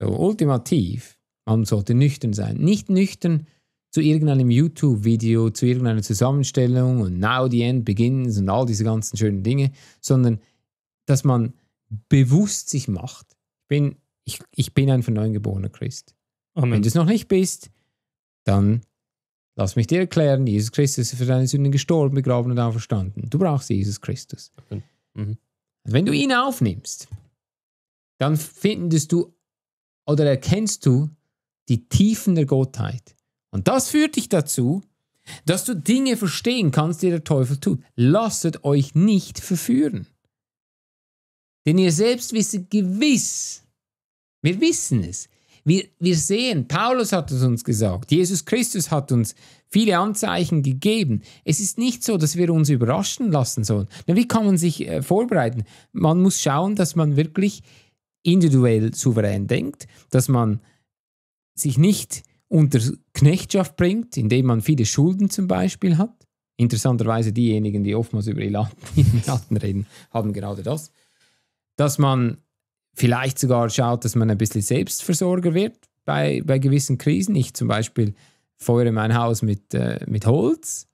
So, ultimativ, man sollte nüchtern sein. Nicht nüchtern zu irgendeinem YouTube-Video, zu irgendeiner Zusammenstellung und now the end begins und all diese ganzen schönen Dinge, sondern dass man bewusst sich macht. Ich bin, ich, ich bin ein von neuem geborener Christ. Amen. Wenn du es noch nicht bist, dann Lass mich dir erklären, Jesus Christus ist für deine Sünden gestorben, begraben und auferstanden. Du brauchst Jesus Christus. Okay. Mhm. Also wenn du ihn aufnimmst, dann findest du oder erkennst du die Tiefen der Gottheit. Und das führt dich dazu, dass du Dinge verstehen kannst, die der Teufel tut. Lasset euch nicht verführen. Denn ihr selbst wisst gewiss, wir wissen es, wir, wir sehen, Paulus hat es uns gesagt, Jesus Christus hat uns viele Anzeichen gegeben. Es ist nicht so, dass wir uns überraschen lassen sollen. Denn wie kann man sich äh, vorbereiten? Man muss schauen, dass man wirklich individuell souverän denkt, dass man sich nicht unter Knechtschaft bringt, indem man viele Schulden zum Beispiel hat. Interessanterweise diejenigen, die oftmals über Illaten reden, haben gerade das. Dass man vielleicht sogar schaut, dass man ein bisschen Selbstversorger wird bei, bei gewissen Krisen. Ich zum Beispiel feuere mein Haus mit, äh, mit Holz,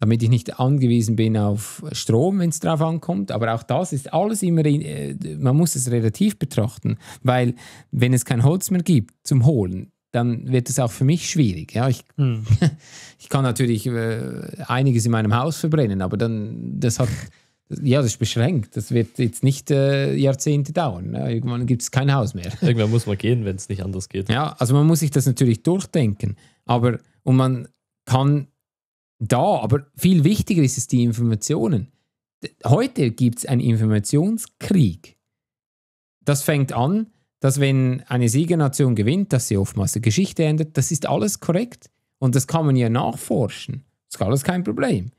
damit ich nicht angewiesen bin auf Strom, wenn es drauf ankommt. Aber auch das ist alles immer, äh, man muss es relativ betrachten, weil wenn es kein Holz mehr gibt zum Holen, dann wird es auch für mich schwierig. Ja, ich, hm. ich kann natürlich äh, einiges in meinem Haus verbrennen, aber dann das hat Ja, das ist beschränkt. Das wird jetzt nicht äh, Jahrzehnte dauern. Ne? Irgendwann gibt es kein Haus mehr. Irgendwann muss man gehen, wenn es nicht anders geht. Ja, also man muss sich das natürlich durchdenken. Aber und man kann da, aber viel wichtiger ist es die Informationen. Heute gibt es einen Informationskrieg. Das fängt an, dass wenn eine Siegernation gewinnt, dass sie oftmals die Geschichte ändert. Das ist alles korrekt und das kann man ja nachforschen. Das ist alles kein Problem.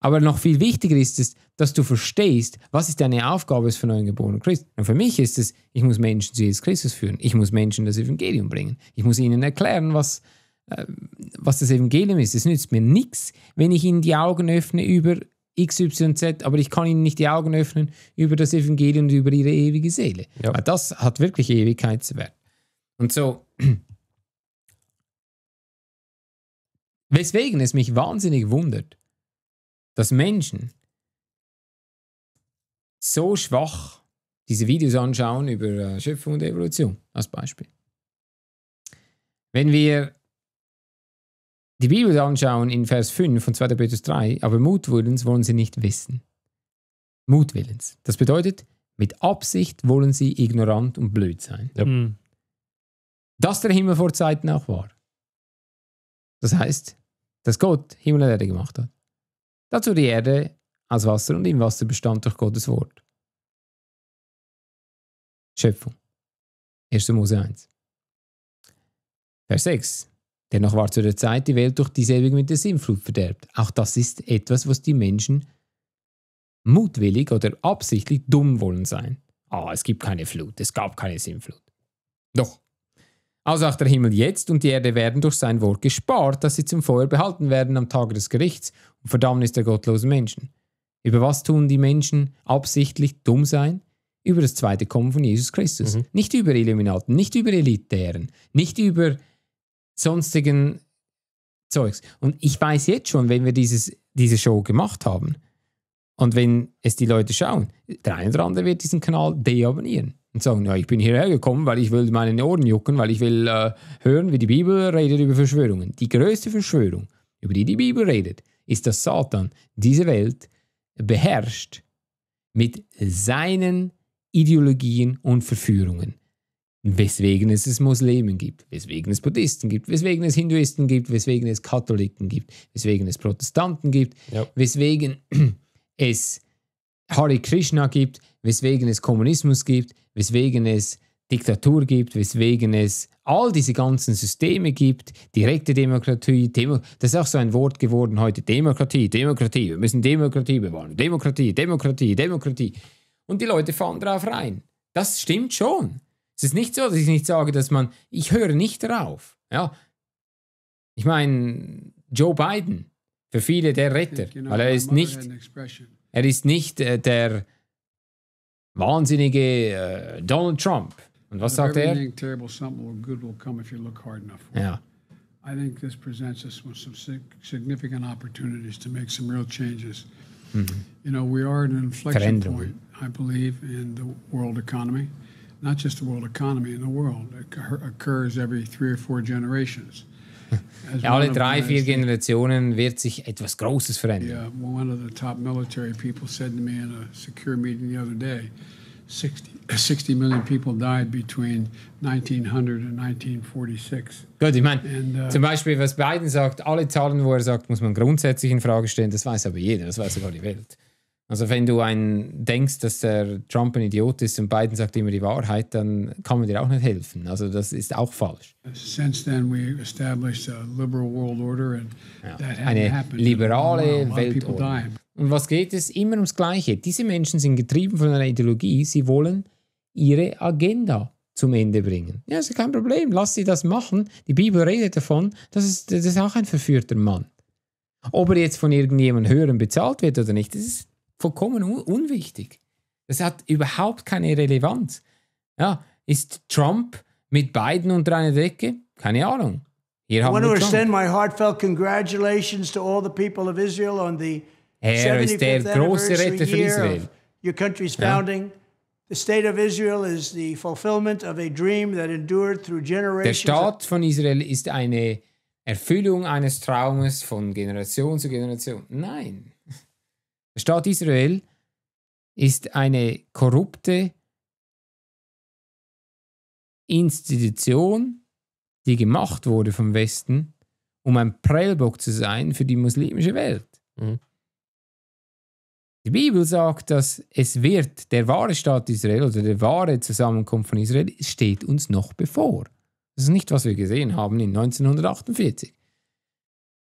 Aber noch viel wichtiger ist es, dass du verstehst, was ist deine Aufgabe als verneuengeborener Christ. Und für mich ist es, ich muss Menschen zu Jesus Christus führen. Ich muss Menschen das Evangelium bringen. Ich muss ihnen erklären, was, äh, was das Evangelium ist. Es nützt mir nichts, wenn ich ihnen die Augen öffne über XYZ, aber ich kann ihnen nicht die Augen öffnen über das Evangelium und über ihre ewige Seele. Ja. Das hat wirklich Ewigkeitswert. Und so, weswegen es mich wahnsinnig wundert, dass Menschen so schwach diese Videos anschauen über äh, Schöpfung und Evolution als Beispiel. Wenn wir die Bibel anschauen in Vers 5 von 2. Petrus 3, aber mutwillens wollen sie nicht wissen. Mutwillens. Das bedeutet, mit Absicht wollen sie ignorant und blöd sein. Ja. Mhm. der Himmel vor Zeiten auch war. Das heißt, dass Gott Himmel und Erde gemacht hat. Dazu die Erde aus Wasser und im Wasser bestand durch Gottes Wort. Schöpfung. 1. Mose 1. Vers 6. Dennoch war zu der Zeit die Welt durch dieselbe mit der Sinnflut verderbt. Auch das ist etwas, was die Menschen mutwillig oder absichtlich dumm wollen sein. Ah, es gibt keine Flut, es gab keine Sinnflut. Doch, also auch der Himmel jetzt und die Erde werden durch sein Wort gespart, dass sie zum Feuer behalten werden am Tage des Gerichts und Verdammnis der gottlosen Menschen. Über was tun die Menschen absichtlich dumm sein? Über das zweite Kommen von Jesus Christus. Mhm. Nicht über Illuminaten, nicht über Elitären, nicht über sonstigen Zeugs. Und ich weiß jetzt schon, wenn wir dieses, diese Show gemacht haben und wenn es die Leute schauen, der eine oder andere wird diesen Kanal deabonnieren und sagen, ja, ich bin hierher gekommen, weil ich will meinen Ohren jucken, weil ich will äh, hören, wie die Bibel redet über Verschwörungen. Die größte Verschwörung, über die die Bibel redet, ist, dass Satan diese Welt beherrscht mit seinen Ideologien und Verführungen. Weswegen es es Muslimen gibt, weswegen es Buddhisten gibt, weswegen es Hinduisten gibt, weswegen es Katholiken gibt, weswegen es Protestanten gibt, ja. weswegen es Hare Krishna gibt, weswegen es Kommunismus gibt, weswegen es Diktatur gibt, weswegen es all diese ganzen Systeme gibt, direkte Demokratie, Demo das ist auch so ein Wort geworden heute, Demokratie, Demokratie, wir müssen Demokratie bewahren, Demokratie, Demokratie, Demokratie. Und die Leute fahren drauf rein. Das stimmt schon. Es ist nicht so, dass ich nicht sage, dass man, ich höre nicht drauf. Ja. Ich meine, Joe Biden, für viele der Retter, genau, weil er ist nicht... Er ist nicht äh, der wahnsinnige äh, Donald Trump. Und was sagt er? Ja. I think this presents us with some significant opportunities to make some real changes. -hmm. You know, we are at an inflection point, I believe, in the world economy. Not just the world economy, in the world. It occurs every three or four generations. Ja, alle drei, vier Generationen wird sich etwas Großes verändern. Yeah, uh, million people died between 1900 and 1946. Gut, ich meine, uh, zum Beispiel, was Biden sagt, alle Zahlen, wo er sagt, muss man grundsätzlich in Frage stellen, das weiß aber jeder, das weiß sogar die Welt. Also wenn du einen denkst, dass der Trump ein Idiot ist und Biden sagt immer die Wahrheit, dann kann man dir auch nicht helfen. Also das ist auch falsch. Eine liberale Weltordnung. Und was geht es? Immer ums Gleiche. Diese Menschen sind getrieben von einer Ideologie. Sie wollen ihre Agenda zum Ende bringen. Ja, ist kein Problem. Lass sie das machen. Die Bibel redet davon. Das ist, das ist auch ein verführter Mann. Ob er jetzt von irgendjemandem höheren bezahlt wird oder nicht, das ist vollkommen unwichtig. Das hat überhaupt keine Relevanz. Ja, ist Trump mit Biden unter einer Decke? Keine Ahnung. Hier haben I want to extend my heartfelt congratulations to all the people of Israel on the er ist der große Retter für Israel. Your country's founding. Ja. The state of Israel is the fulfillment of a dream that endured through generations. Der Staat von Israel ist eine Erfüllung eines Traumes von Generation zu Generation. Nein. Der Staat Israel ist eine korrupte Institution, die gemacht wurde vom Westen, um ein Prellbock zu sein für die muslimische Welt. Mhm. Die Bibel sagt, dass es wird, der wahre Staat Israel oder der wahre Zusammenkunft von Israel steht uns noch bevor. Das ist nicht, was wir gesehen haben in 1948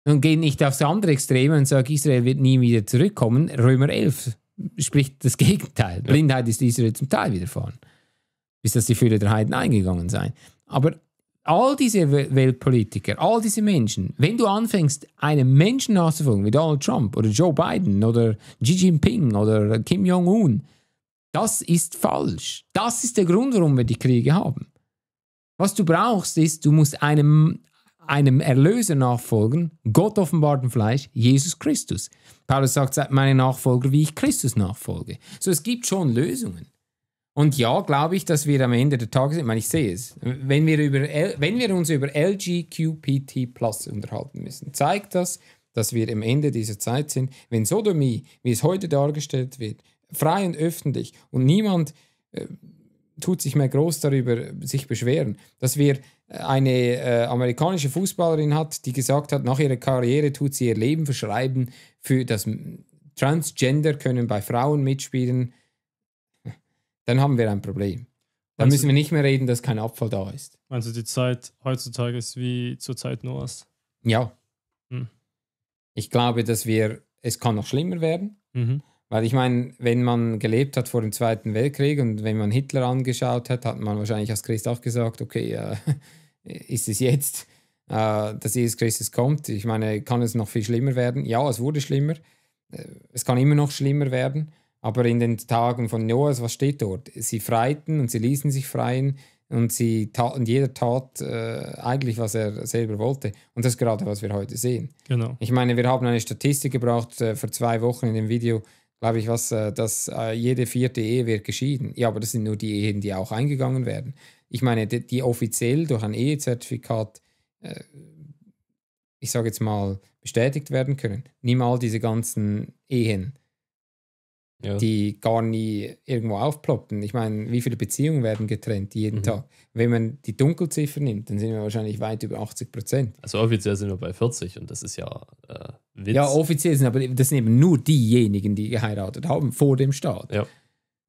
und gehen nicht aufs andere Extrem und sagen, Israel wird nie wieder zurückkommen. Römer 11 spricht das Gegenteil. Ja. Blindheit ist Israel zum Teil widerfahren, bis dass die Fülle der Heiden eingegangen seien. Aber all diese Weltpolitiker, all diese Menschen, wenn du anfängst, einem Menschen nachzufolgen, wie Donald Trump oder Joe Biden oder Xi Jinping oder Kim Jong-un, das ist falsch. Das ist der Grund, warum wir die Kriege haben. Was du brauchst, ist, du musst einem einem Erlöser nachfolgen, Gott offenbart Fleisch, Jesus Christus. Paulus sagt, seid meine Nachfolger, wie ich Christus nachfolge. So, es gibt schon Lösungen. Und ja, glaube ich, dass wir am Ende der Tage sind, ich meine, ich sehe es, wenn wir, über, wenn wir uns über LGQPT Plus unterhalten müssen, zeigt das, dass wir am Ende dieser Zeit sind, wenn Sodomie, wie es heute dargestellt wird, frei und öffentlich und niemand äh, tut sich mehr groß darüber sich beschweren, dass wir äh, eine äh, amerikanische Fußballerin hat, die gesagt hat, nach ihrer Karriere tut sie ihr Leben verschreiben für das Transgender können bei Frauen mitspielen, dann haben wir ein Problem. Dann meinst müssen wir nicht mehr reden, dass kein Abfall da ist. Meinst du, die Zeit heutzutage ist wie zur Zeit Noahs? Ja. Hm. Ich glaube, dass wir, es kann noch schlimmer werden. Mhm. Weil ich meine, wenn man gelebt hat vor dem Zweiten Weltkrieg und wenn man Hitler angeschaut hat, hat man wahrscheinlich als Christ auch gesagt, okay, äh, ist es jetzt, äh, dass Jesus Christus kommt? Ich meine, kann es noch viel schlimmer werden? Ja, es wurde schlimmer. Äh, es kann immer noch schlimmer werden. Aber in den Tagen von Noahs, was steht dort? Sie freiten und sie ließen sich freien und, sie und jeder tat äh, eigentlich, was er selber wollte. Und das ist gerade, was wir heute sehen. Genau. Ich meine, wir haben eine Statistik gebracht äh, vor zwei Wochen in dem Video, glaube ich, was, äh, dass äh, jede vierte Ehe wird geschieden. Ja, aber das sind nur die Ehen, die auch eingegangen werden. Ich meine, die, die offiziell durch ein Ehezertifikat, äh, ich sage jetzt mal, bestätigt werden können. Nimm all diese ganzen Ehen ja. die gar nie irgendwo aufploppen. Ich meine, wie viele Beziehungen werden getrennt jeden mhm. Tag? Wenn man die Dunkelziffer nimmt, dann sind wir wahrscheinlich weit über 80 Prozent. Also offiziell sind wir bei 40 und das ist ja äh, Witz. Ja, offiziell sind aber das sind eben nur diejenigen, die geheiratet haben vor dem Staat. Ja.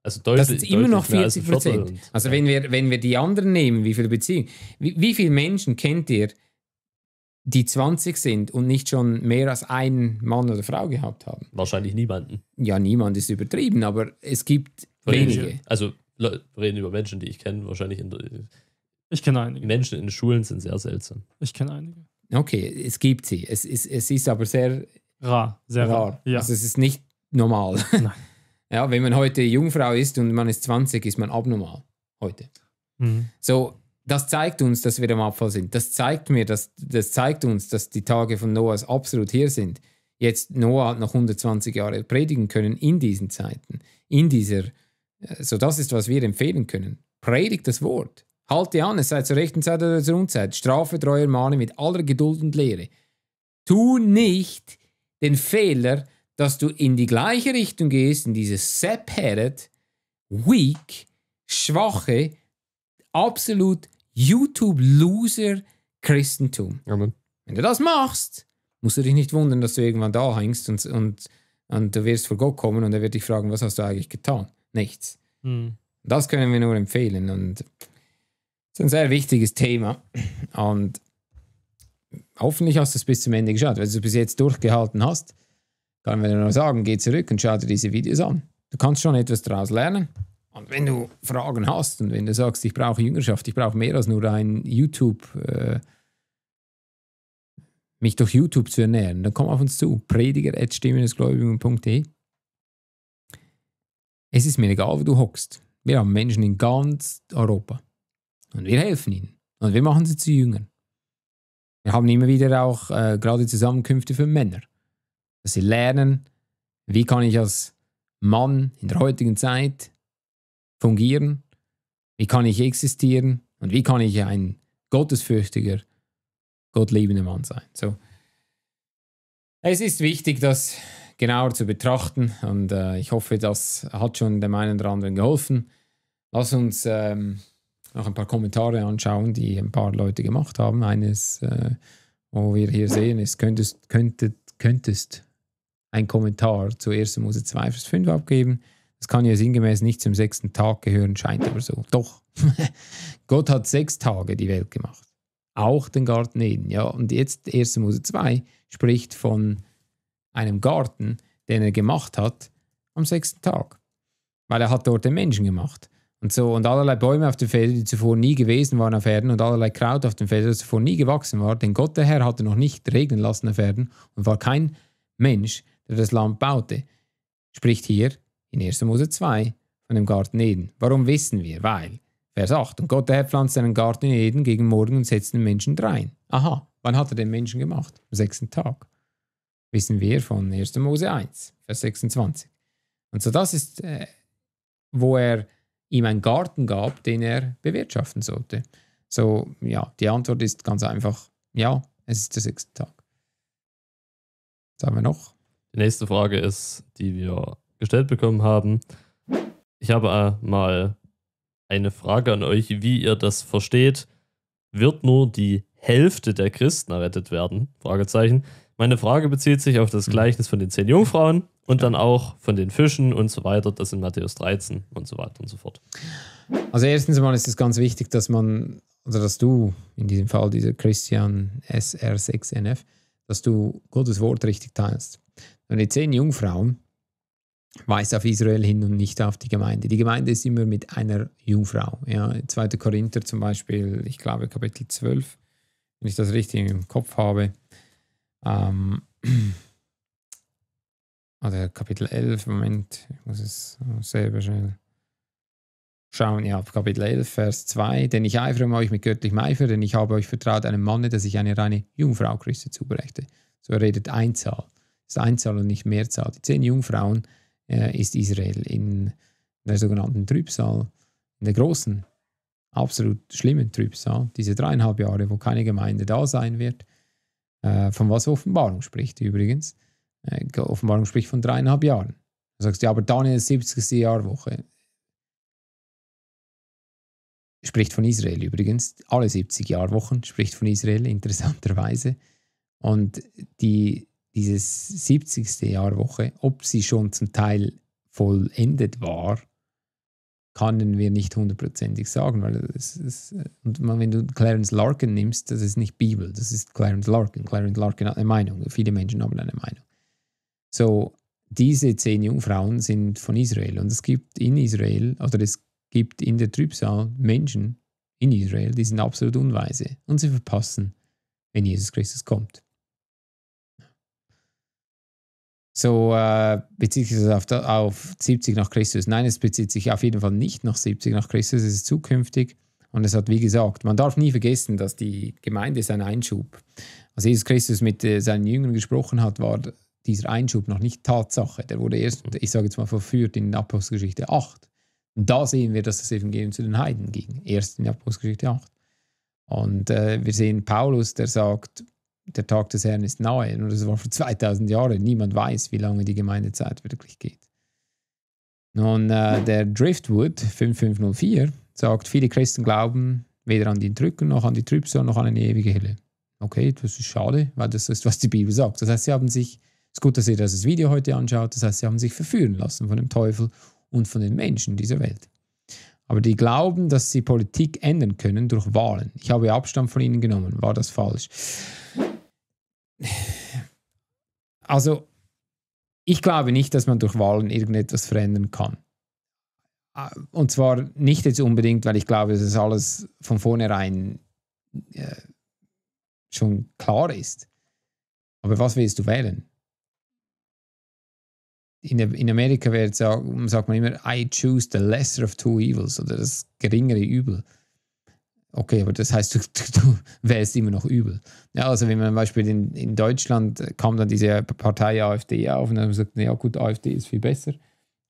Also das ist immer noch 40 Prozent. Also, also, wenn, wir, wenn wir die anderen nehmen, wie viele Beziehungen, wie, wie viele Menschen kennt ihr, die 20 sind und nicht schon mehr als einen Mann oder Frau gehabt haben. Wahrscheinlich niemanden. Ja, niemand ist übertrieben, aber es gibt reden wenige. also reden über Menschen, die ich kenne, wahrscheinlich in der, Ich kenne einige. Menschen in Schulen sind sehr seltsam. Ich kenne einige. Okay, es gibt sie. Es ist, es ist aber sehr rar. Sehr rar. rar. Ja. Also es ist nicht normal. Nein. ja, wenn man heute Jungfrau ist und man ist 20, ist man abnormal heute. Mhm. So, das zeigt uns, dass wir am Abfall sind. Das zeigt mir, dass, das zeigt uns, dass die Tage von Noahs absolut hier sind. Jetzt Noah hat noch 120 Jahre predigen können in diesen Zeiten, in dieser. Äh, so, das ist, was wir empfehlen können. Predigt das Wort. Halte an, es sei zur rechten Zeit oder zur Unzeit. Strafe, treue, mahne mit aller Geduld und Lehre. Tu nicht den Fehler, dass du in die gleiche Richtung gehst, in dieses separate, weak, schwache, absolut YouTube-Loser-Christentum. Amen. Wenn du das machst, musst du dich nicht wundern, dass du irgendwann da hängst und, und, und du wirst vor Gott kommen und er wird dich fragen, was hast du eigentlich getan? Nichts. Mhm. Das können wir nur empfehlen und es ist ein sehr wichtiges Thema und hoffentlich hast du es bis zum Ende geschaut. Wenn du es bis jetzt durchgehalten hast, kann man nur sagen, geh zurück und schau dir diese Videos an. Du kannst schon etwas daraus lernen. Und wenn du Fragen hast und wenn du sagst, ich brauche Jüngerschaft, ich brauche mehr als nur ein YouTube, äh, mich durch YouTube zu ernähren, dann komm auf uns zu. Prediger.stimmenesgläubigen.de Es ist mir egal, wo du hockst. Wir haben Menschen in ganz Europa. Und wir helfen ihnen. Und wir machen sie zu Jüngern. Wir haben immer wieder auch äh, gerade Zusammenkünfte für Männer. Dass sie lernen, wie kann ich als Mann in der heutigen Zeit fungieren? Wie kann ich existieren? Und wie kann ich ein gottesfürchtiger, gottliebender Mann sein? So. Es ist wichtig, das genauer zu betrachten und äh, ich hoffe, das hat schon dem einen oder anderen geholfen. Lass uns ähm, noch ein paar Kommentare anschauen, die ein paar Leute gemacht haben. Eines, äh, wo wir hier sehen, ist, könntest, könntet, könntest ein Kommentar zu 1. Mose 2, Vers 5 abgeben. Das kann ja sinngemäß nicht zum sechsten Tag gehören, scheint aber so. Doch, Gott hat sechs Tage die Welt gemacht. Auch den Garten Eden. Ja, und jetzt 1. Mose 2 spricht von einem Garten, den er gemacht hat am sechsten Tag. Weil er hat dort den Menschen gemacht. Und so, und allerlei Bäume auf den Feldern, die zuvor nie gewesen waren auf Erden, und allerlei Kraut auf den Feldern, das zuvor nie gewachsen war, denn Gott der Herr hatte noch nicht regnen lassen auf Erden und war kein Mensch, der das Land baute. Spricht hier in 1. Mose 2 von dem Garten Eden. Warum wissen wir? Weil, Vers 8, und Gott der Herr pflanzte einen Garten in Eden gegen Morgen und setzte den Menschen drein. Aha, wann hat er den Menschen gemacht? Am sechsten Tag. Wissen wir von 1. Mose 1, Vers 26. Und so das ist, äh, wo er ihm einen Garten gab, den er bewirtschaften sollte. So, ja, die Antwort ist ganz einfach, ja, es ist der sechste Tag. Was haben wir noch? Die nächste Frage ist, die wir gestellt bekommen haben. Ich habe äh, mal eine Frage an euch, wie ihr das versteht. Wird nur die Hälfte der Christen errettet werden? Fragezeichen. Meine Frage bezieht sich auf das mhm. Gleichnis von den zehn Jungfrauen und dann auch von den Fischen und so weiter, das in Matthäus 13 und so weiter und so fort. Also erstens mal ist es ganz wichtig, dass man, also dass du, in diesem Fall dieser Christian SR6NF, dass du Gottes Wort richtig teilst. Wenn die zehn Jungfrauen weist auf Israel hin und nicht auf die Gemeinde. Die Gemeinde ist immer mit einer Jungfrau. Ja, 2. Korinther zum Beispiel, ich glaube Kapitel 12, wenn ich das richtig im Kopf habe, ähm, oder Kapitel 11, Moment, ich muss es selber schnell schauen, ja, Kapitel 11, Vers 2, denn ich eifere um euch mit göttlichem Eifer, denn ich habe euch vertraut einem Manne, dass ich eine reine Jungfrau Christi zuberechte. So er redet Einzahl. Das ist Einzahl und nicht Mehrzahl. Die zehn Jungfrauen, äh, ist Israel in der sogenannten Trübsal, in der großen, absolut schlimmen Trübsal, diese dreieinhalb Jahre, wo keine Gemeinde da sein wird, äh, von was Offenbarung spricht übrigens. Äh, Offenbarung spricht von dreieinhalb Jahren. Du sagst, ja, aber Daniel 70. Jahrwoche spricht von Israel übrigens. Alle 70 Jahrwochen spricht von Israel, interessanterweise. Und die dieses 70. Jahr Woche, ob sie schon zum Teil vollendet war, können wir nicht hundertprozentig sagen, weil es ist, und wenn du Clarence Larkin nimmst, das ist nicht Bibel, das ist Clarence Larkin. Clarence Larkin hat eine Meinung, viele Menschen haben eine Meinung. So, diese zehn Jungfrauen sind von Israel und es gibt in Israel, oder es gibt in der Trübsal Menschen in Israel, die sind absolut unweise und sie verpassen, wenn Jesus Christus kommt. So äh, bezieht sich das auf, auf 70 nach Christus. Nein, es bezieht sich auf jeden Fall nicht nach 70 nach Christus, es ist zukünftig. Und es hat, wie gesagt, man darf nie vergessen, dass die Gemeinde sein Einschub. Als Jesus Christus mit äh, seinen Jüngern gesprochen hat, war dieser Einschub noch nicht Tatsache. Der wurde erst, ich sage jetzt mal, verführt in Apostelgeschichte 8. Und da sehen wir, dass das Evangelium zu den Heiden ging, erst in Apostelgeschichte 8. Und äh, wir sehen Paulus, der sagt, der Tag des Herrn ist nahe. Nur das war vor 2000 Jahren. Niemand weiß, wie lange die Gemeindezeit wirklich geht. Nun, äh, der Driftwood 5504 sagt, viele Christen glauben weder an die Entrückung noch an die Trübsal noch an eine ewige Hölle. Okay, das ist schade, weil das ist, was die Bibel sagt. Das heißt, sie haben sich, es ist gut, dass ihr das Video heute anschaut, das heißt, sie haben sich verführen lassen von dem Teufel und von den Menschen dieser Welt. Aber die glauben, dass sie Politik ändern können durch Wahlen. Ich habe Abstand von ihnen genommen. War das falsch? also ich glaube nicht, dass man durch Wahlen irgendetwas verändern kann. Äh, und zwar nicht jetzt unbedingt, weil ich glaube, dass es alles von vornherein äh, schon klar ist. Aber was willst du wählen? In, in Amerika wird, sagt man immer, I choose the lesser of two evils oder das geringere Übel. Okay, aber das heißt, du, du, wärst immer noch übel. Ja, also wenn man zum Beispiel in, in Deutschland kam dann diese Partei AfD e auf und dann haben gesagt, ja gut, AfD e ist viel besser,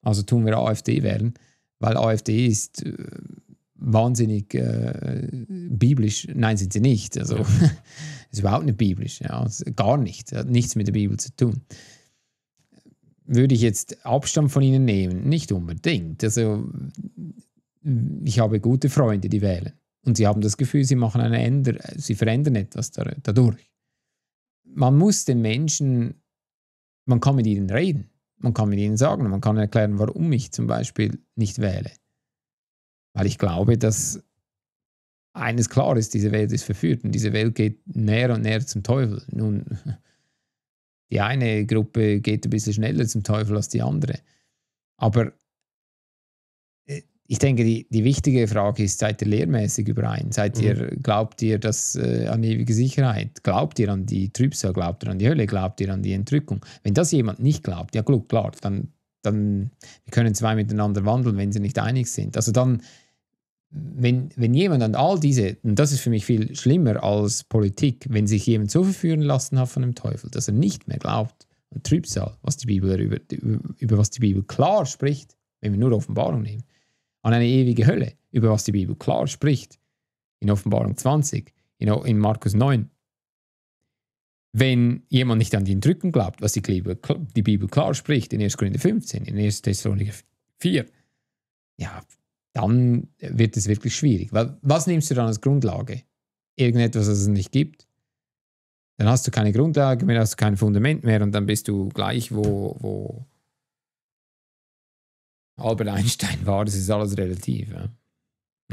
also tun wir AfD e wählen, weil AfD ist äh, wahnsinnig äh, biblisch. Nein, sind sie nicht. Also ist überhaupt nicht biblisch, ja, also gar nicht, hat nichts mit der Bibel zu tun. Würde ich jetzt Abstand von ihnen nehmen? Nicht unbedingt. Also ich habe gute Freunde, die wählen und sie haben das Gefühl, sie machen eine Änder sie verändern etwas dadurch. Man muss den Menschen, man kann mit ihnen reden, man kann mit ihnen sagen, man kann erklären, warum ich zum Beispiel nicht wähle. Weil ich glaube, dass eines klar ist, diese Welt ist verführt und diese Welt geht näher und näher zum Teufel. Nun, die eine Gruppe geht ein bisschen schneller zum Teufel als die andere. Aber ich denke, die, die wichtige Frage ist, seid ihr lehrmäßig überein? Seid mhm. glaubt ihr das äh, an ewige Sicherheit? Glaubt ihr an die Trübsal? Glaubt ihr an die Hölle? Glaubt ihr an die Entrückung? Wenn das jemand nicht glaubt, ja gut, klar, dann, dann können zwei miteinander wandeln, wenn sie nicht einig sind. Also dann, wenn, wenn jemand an all diese, und das ist für mich viel schlimmer als Politik, wenn sich jemand so verführen lassen hat von dem Teufel, dass er nicht mehr glaubt an Trübsal, was die Bibel über, über, über was die Bibel klar spricht, wenn wir nur Offenbarung nehmen an eine ewige Hölle, über was die Bibel klar spricht. In Offenbarung 20, in, in Markus 9. Wenn jemand nicht an die Entrücken glaubt, was die Bibel, die Bibel klar spricht, in 1. Korinther 15, in 1. Thessaloniker 4, ja, dann wird es wirklich schwierig. Weil was nimmst du dann als Grundlage? Irgendetwas, was es nicht gibt? Dann hast du keine Grundlage mehr, hast du kein Fundament mehr und dann bist du gleich, wo, wo, Albert Einstein war, das ist alles relativ. Ja?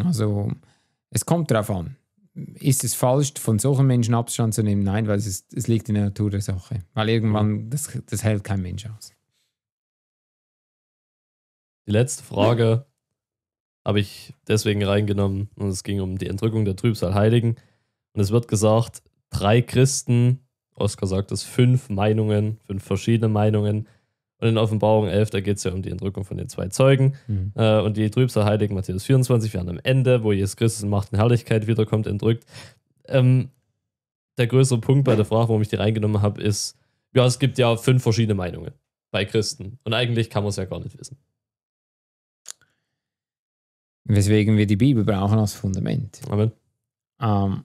Also es kommt darauf an. Ist es falsch, von solchen Menschen Abstand zu nehmen? Nein, weil es, ist, es liegt in der Natur der Sache. Weil irgendwann, mhm. das, das hält kein Mensch aus. Die letzte Frage habe ich deswegen reingenommen und es ging um die Entrückung der Trübsalheiligen. Und es wird gesagt, drei Christen, Oskar sagt es, fünf Meinungen, fünf verschiedene Meinungen und in Offenbarung 11, da geht es ja um die Entrückung von den zwei Zeugen. Mhm. Äh, und die Trübsal heiligen Matthäus 24 wir haben am Ende, wo Jesus Christus in Macht und Herrlichkeit wiederkommt, entrückt. Ähm, der größere Punkt bei der Frage, warum ich die reingenommen habe, ist, ja, es gibt ja fünf verschiedene Meinungen bei Christen. Und eigentlich kann man es ja gar nicht wissen. Weswegen wir die Bibel brauchen als Fundament. Amen. Ähm,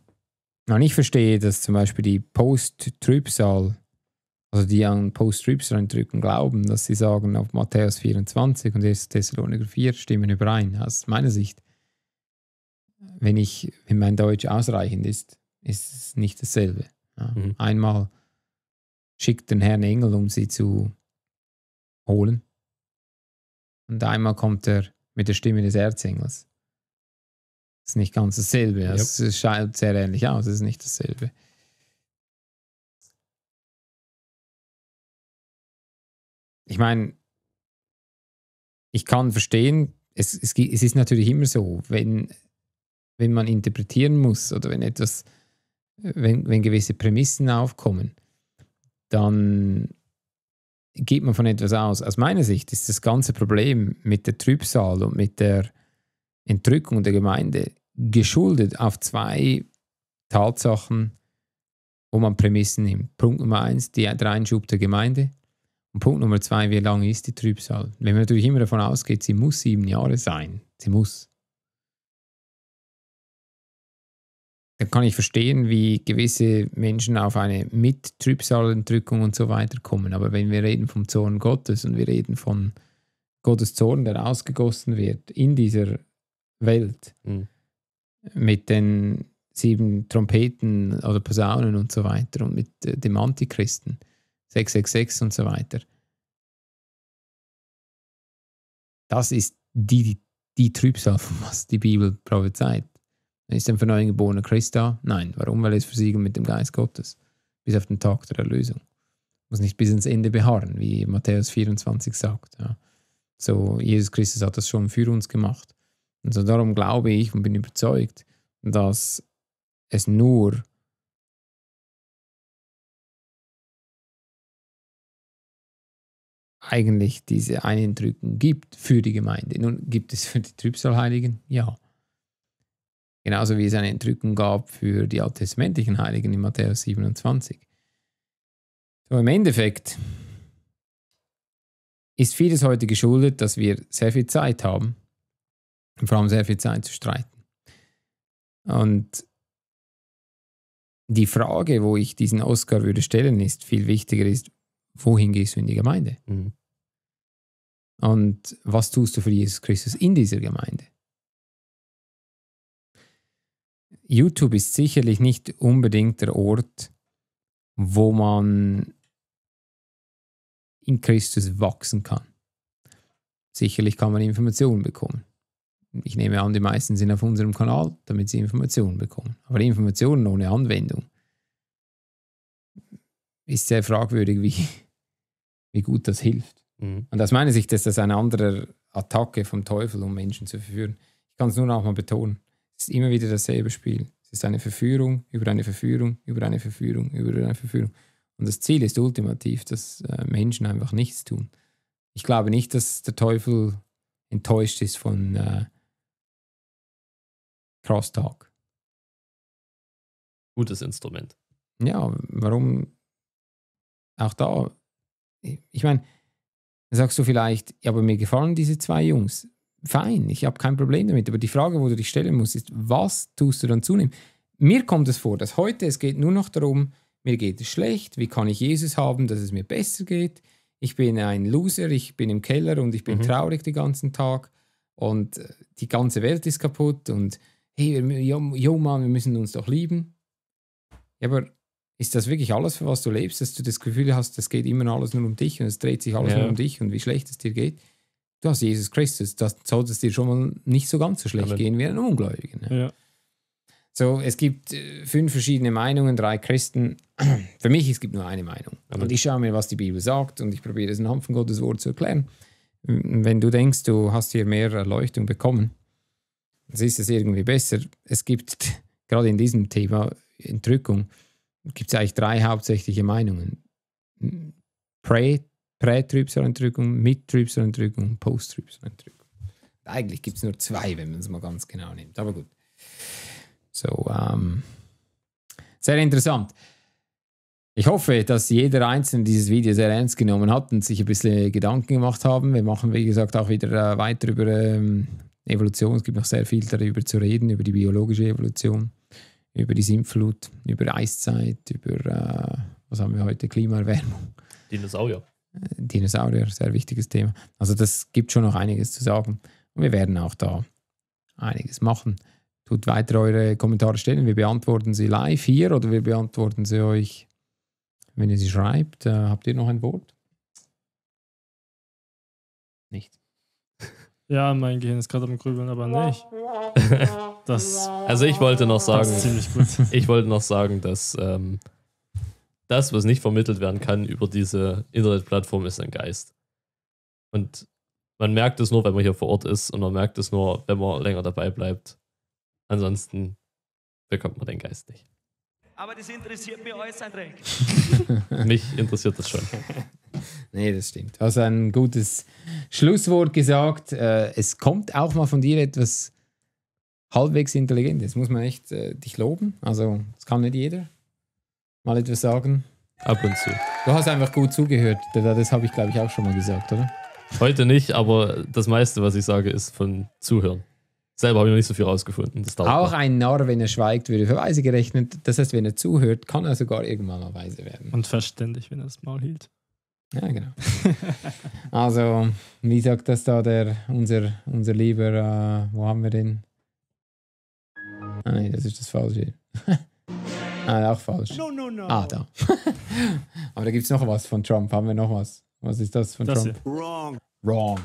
und ich verstehe, dass zum Beispiel die Post-Trübsal- also die an Post-Trips drücken, glauben, dass sie sagen, auf Matthäus 24 und 1. Thessaloniker 4 stimmen überein. Aus meiner Sicht, wenn, ich, wenn mein Deutsch ausreichend ist, ist es nicht dasselbe. Ja. Mhm. Einmal schickt den Herrn Engel, um sie zu holen. Und einmal kommt er mit der Stimme des Erzengels. Das Ist nicht ganz dasselbe. Es yep. schaut sehr ähnlich aus, es ist nicht dasselbe. ich meine, ich kann verstehen, es, es, es, ist natürlich immer so, wenn, wenn man interpretieren muss oder wenn etwas, wenn, wenn gewisse Prämissen aufkommen, dann geht man von etwas aus. Aus meiner Sicht ist das ganze Problem mit der Trübsal und mit der Entrückung der Gemeinde geschuldet auf zwei Tatsachen, wo man Prämissen nimmt. Punkt Nummer eins, die, der Einschub der Gemeinde. Und Punkt Nummer zwei, wie lang ist die Trübsal? Wenn man natürlich immer davon ausgeht, sie muss sieben Jahre sein, sie muss, dann kann ich verstehen, wie gewisse Menschen auf eine mit trübsal entrückung und so weiter kommen. Aber wenn wir reden vom Zorn Gottes und wir reden von Gottes Zorn, der ausgegossen wird in dieser Welt mhm. mit den sieben Trompeten oder Posaunen und so weiter und mit äh, dem Antichristen, 666 und so weiter. Das ist die, die, die Trübsal, von was die Bibel prophezeit. Ist ein von neuem geborener Christ da? Nein. Warum? Weil er es versiegelt mit dem Geist Gottes. Bis auf den Tag der Erlösung. Muss nicht bis ins Ende beharren, wie Matthäus 24 sagt. Ja. So, Jesus Christus hat das schon für uns gemacht. Und so darum glaube ich und bin überzeugt, dass es nur eigentlich diese Einentrücken gibt für die Gemeinde. Nun gibt es für die Trübsalheiligen? Ja. Genauso wie es eine Entrücken gab für die alttestamentlichen Heiligen in Matthäus 27. So im Endeffekt ist vieles heute geschuldet, dass wir sehr viel Zeit haben und vor allem sehr viel Zeit zu streiten. Und die Frage, wo ich diesen Oscar würde stellen, ist viel wichtiger ist, wohin gehst du in die Gemeinde? Mhm. Und was tust du für Jesus Christus in dieser Gemeinde? YouTube ist sicherlich nicht unbedingt der Ort, wo man in Christus wachsen kann. Sicherlich kann man Informationen bekommen. Ich nehme an, die meisten sind auf unserem Kanal, damit sie Informationen bekommen. Aber Informationen ohne Anwendung ist sehr fragwürdig, wie, wie gut das hilft. Mhm. Und aus meiner Sicht ist das eine andere Attacke vom Teufel, um Menschen zu verführen. Ich kann es nur noch mal betonen. Es ist immer wieder dasselbe Spiel. Es ist eine Verführung über eine Verführung, über eine Verführung, über eine Verführung. Und das Ziel ist ultimativ, dass äh, Menschen einfach nichts tun. Ich glaube nicht, dass der Teufel enttäuscht ist von äh, Crosstalk. Gutes Instrument. Ja, warum auch da ich meine, sagst du vielleicht, ja, aber mir gefallen diese zwei Jungs. Fein, ich habe kein Problem damit. Aber die Frage, wo du dich stellen musst, ist, was tust du dann zunehmend? Mir kommt es vor, dass heute es geht nur noch darum, mir geht es schlecht, wie kann ich Jesus haben, dass es mir besser geht? Ich bin ein Loser, ich bin im Keller und ich bin mhm. traurig den ganzen Tag und äh, die ganze Welt ist kaputt und hey, yo, yo Mann, wir müssen uns doch lieben. Ja, aber ist das wirklich alles, für was du lebst, dass du das Gefühl hast, es geht immer alles nur um dich und es dreht sich alles ja. nur um dich und wie schlecht es dir geht. Du hast Jesus Christus, das sollte es dir schon mal nicht so ganz so schlecht Amen. gehen wie einem Ungläubigen. Ja. So, es gibt äh, fünf verschiedene Meinungen, drei Christen. Für mich es gibt nur eine Meinung. Amen. Und ich schaue mir, was die Bibel sagt und ich probiere es anhand von Gottes Wort zu erklären. Hm, wenn du denkst, du hast hier mehr Erleuchtung bekommen, dann ist es irgendwie besser. Es gibt gerade in diesem Thema Entrückung gibt es eigentlich drei hauptsächliche Meinungen. Prä-Trübsalentdrückung, mit Trübsalentdrückung, Post-Trübsalentdrückung. Eigentlich gibt es nur zwei, wenn man es mal ganz genau nimmt. Aber gut. So, ähm, sehr interessant. Ich hoffe, dass jeder Einzelne dieses Video sehr ernst genommen hat und sich ein bisschen Gedanken gemacht haben. Wir machen, wie gesagt, auch wieder äh, weiter über ähm, Evolution. Es gibt noch sehr viel darüber zu reden, über die biologische Evolution über die Sintflut, über Eiszeit, über, äh, was haben wir heute, Klimaerwärmung. Dinosaurier. Äh, Dinosaurier, sehr wichtiges Thema. Also das gibt schon noch einiges zu sagen. Und wir werden auch da einiges machen. Tut weiter eure Kommentare stellen. Wir beantworten sie live hier oder wir beantworten sie euch, wenn ihr sie schreibt. Äh, habt ihr noch ein Wort? Nicht. Ja, mein Gehirn ist gerade am Grübeln, aber nicht. Das also ich wollte noch sagen, ich wollte noch sagen, dass ähm, das, was nicht vermittelt werden kann über diese Internetplattform, ist ein Geist. Und man merkt es nur, wenn man hier vor Ort ist und man merkt es nur, wenn man länger dabei bleibt. Ansonsten bekommt man den Geist nicht. Aber das interessiert mich äußerst Dreck. Mich interessiert das schon. nee, das stimmt. Du hast ein gutes Schlusswort gesagt. Äh, es kommt auch mal von dir etwas halbwegs intelligent Jetzt Muss man echt äh, dich loben. Also, das kann nicht jeder. Mal etwas sagen. Ab und zu. Du hast einfach gut zugehört. Das habe ich, glaube ich, auch schon mal gesagt, oder? Heute nicht, aber das meiste, was ich sage, ist von Zuhören. Selber habe ich noch nicht so viel rausgefunden. auch mal. ein Narr, wenn er schweigt, würde für weise gerechnet. Das heißt, wenn er zuhört, kann er sogar irgendwann mal weise werden. Und verständlich, wenn er das Maul hielt. Ja, genau. also, wie sagt das da der, unser, unser lieber, äh, wo haben wir den? Ah, nein, das ist das Falsche. ah, auch falsch. No, no, no. Ah, da. Aber da gibt es noch was von Trump. Haben wir noch was? Was ist das von das Trump? Ist wrong. Wrong.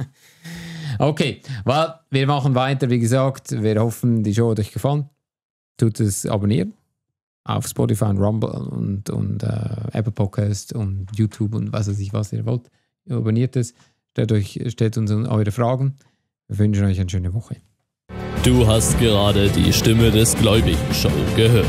okay, well, wir machen weiter. Wie gesagt, wir hoffen, die Show hat euch gefallen. Tut es abonnieren auf Spotify und Rumble und, und äh, Apple Podcast und YouTube und was weiß ich, was ihr wollt. Abonniert es, stellt, euch, stellt uns eure Fragen. Wir wünschen euch eine schöne Woche. Du hast gerade die Stimme des Gläubigen Show gehört.